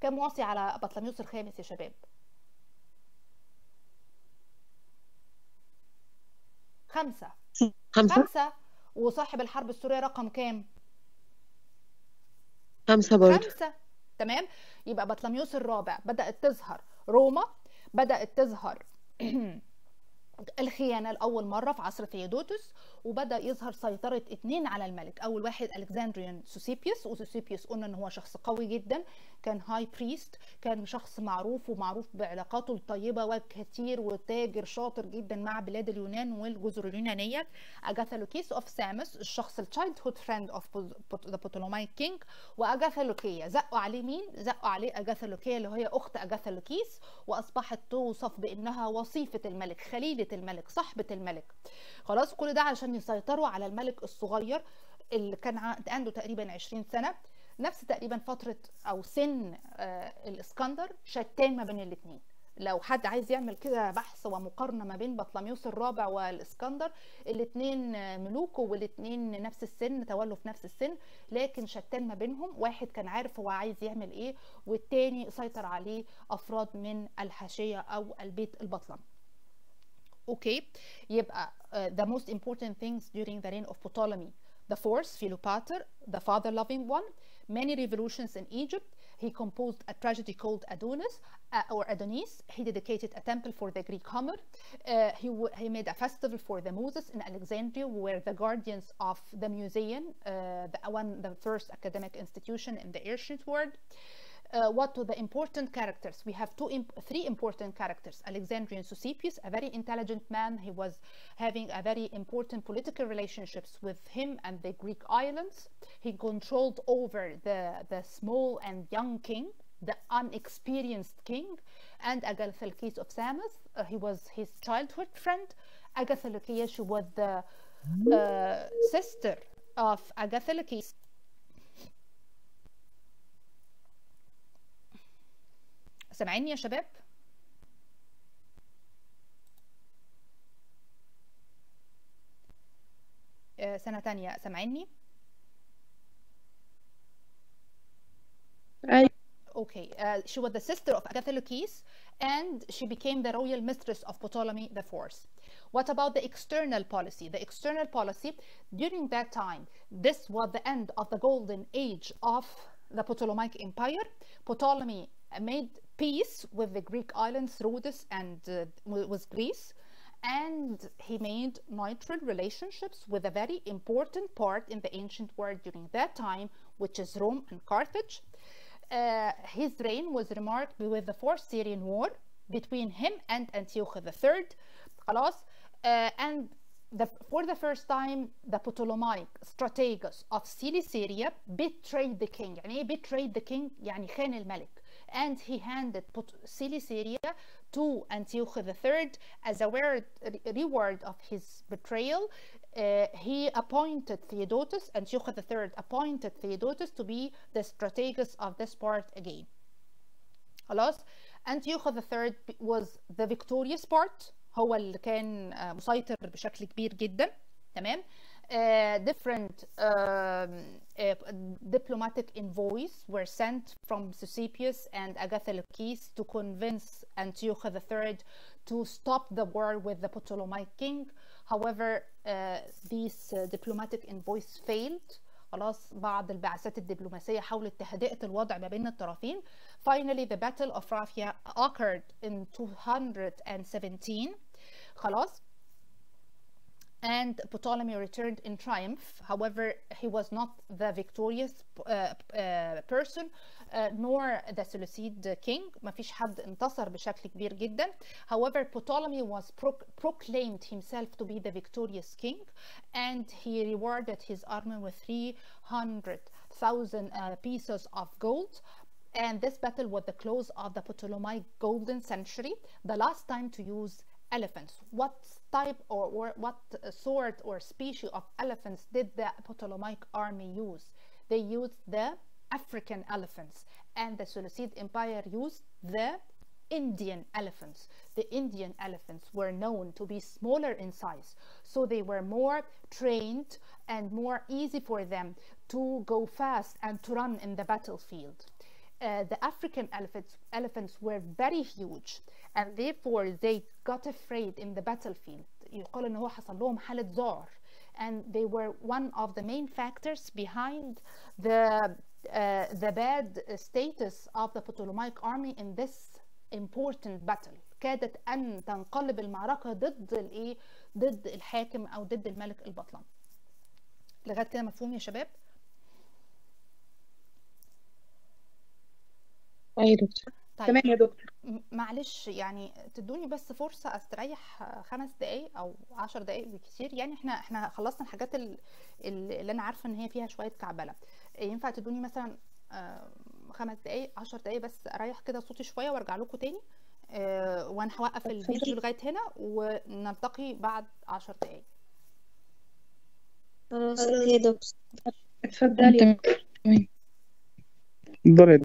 كام واصي على بطلميوس الخامس يا شباب خمسة خمسة, خمسة. وصاحب الحرب السورية رقم كام خمسة برضه خمسة تمام يبقى بطلميوس الرابع بدأت تظهر روما بدأت تظهر الخيانة لأول مرة في عصر ثيودوتوس وبدا يظهر سيطره اثنين على الملك اول واحد الكساندريان سوسيبيوس وسوسيبيوس قلنا ان هو شخص قوي جدا كان هاي بريست كان شخص معروف ومعروف بعلاقاته الطيبه وكثير وتاجر شاطر جدا مع بلاد اليونان والجزر اليونانيه اجاثالوكيس اوف سامس الشخص التشايلد هود فريند اوف ذا بوتولوماي كينج لوكيا زقوا عليه مين زقوا عليه لوكيا اللي هي اخت اجاثالوكيس واصبحت توصف بانها وصيفه الملك خليله الملك صاحبه الملك خلاص كل ده عشان يسيطروا على الملك الصغير اللي كان عنده تقريبا 20 سنه نفس تقريبا فتره او سن آه، الاسكندر شتان ما بين الاثنين لو حد عايز يعمل كده بحث ومقارنه ما بين بطلميوس الرابع والاسكندر الاثنين ملوك والاثنين نفس السن تولوا في نفس السن لكن شتان ما بينهم واحد كان عارف هو عايز يعمل ايه والتاني سيطر عليه افراد من الحاشيه او البيت البطلمي اوكي يبقى uh, uh, the most important things during the reign of Ptolemy the fourth Philopater the father loving one many revolutions in Egypt he composed a tragedy called Adonis uh, or Adonis. He dedicated a temple for the Greek Homer. Uh, he, he made a festival for the Moses in Alexandria, where the guardians of the museum, uh, the one, the first academic institution in the ancient world uh, what were the important characters. We have two, imp three important characters. Alexandrian Eusebius, a very intelligent man. He was having a very important political relationships with him and the Greek islands. He controlled over the, the small and young king, the unexperienced king, and Agathalkis of Samos. Uh, he was his childhood friend. she was the uh, sister of Agathalkis سامعيني يا شباب سنة تانية سامعيني أيوة Okay, uh, she was the sister of Agathocles and she became the royal mistress of Ptolemy IV. What about the external policy? The external policy, during that time, this was the end of the golden age of the Ptolemaic Empire. Ptolemy uh, made peace with the Greek islands Rhodes and with uh, Greece and he made neutral relationships with a very important part in the ancient world during that time, which is Rome and Carthage. Uh, his reign was remarked with the Fourth Syrian War between him and Antiochus III, uh, and the, for the first time, the Ptolemaic strategos of Syria betrayed the king. يعني betrayed the king? يعني خان الملك and he handed Ciliceria to Antioch III as a word, reward of his betrayal. Uh, he appointed Theodotus, Antiochus III appointed Theodotus to be the strategos of this part again. خلاص أنتيوخا the third was the victorious part هو اللي كان مسيطر بشكل كبير جدا تمام uh, different um, uh, diplomatic envoys were sent from Eusebius and Agatha to convince Antiochus III to stop the war with the Ptolemaic king. However, uh, these uh, diplomatic envoys failed. خلاص بعض البعثات الدبلوماسية حاولت تهدئة الوضع ما بين الطرفين. Finally, the Battle of Raphia occurred in 217. خلاص and Ptolemy returned in triumph. However, he was not the victorious uh, uh, person uh, nor the Seleucid king. ما فيش حد انتصر بشكل كبير جدا. However, Ptolemy was pro proclaimed himself to be the victorious king and he rewarded his army with 300,000 uh, pieces of gold and this battle was the close of the Ptolemaic golden century, the last time to use elephants. What type or, or what sort or species of elephants did the Ptolemaic army use? They used the African elephants and the Seleucid Empire used the Indian elephants. The Indian elephants were known to be smaller in size, so they were more trained and more easy for them to go fast and to run in the battlefield. Uh, the African elephants, elephants were very huge and therefore they got afraid in the battlefield يقال ان هو حصل لهم حالة ذعر and they were one of the main factors behind the uh, the bad status of the Ptolemaic army in this important battle كادت ان تنقلب المعركة ضد الايه ضد الحاكم او ضد الملك البطلان كده مفهوم يا شباب أي دكتور طيب تمام يا دكتور معلش يعني تدوني بس فرصة استريح خمس دقايق او عشر دقايق بالكتير يعني احنا احنا خلصنا الحاجات اللي انا عارفة ان هي فيها شوية كعبلة ينفع تدوني مثلا آه، خمس دقايق عشر دقايق بس اريح كده صوتي شوية وارجع لكم تاني آه، وانا هوقف الفيديو لغاية هنا ونلتقي بعد عشر دقايق خلاص يا دكتور اتفضلي اتفضلي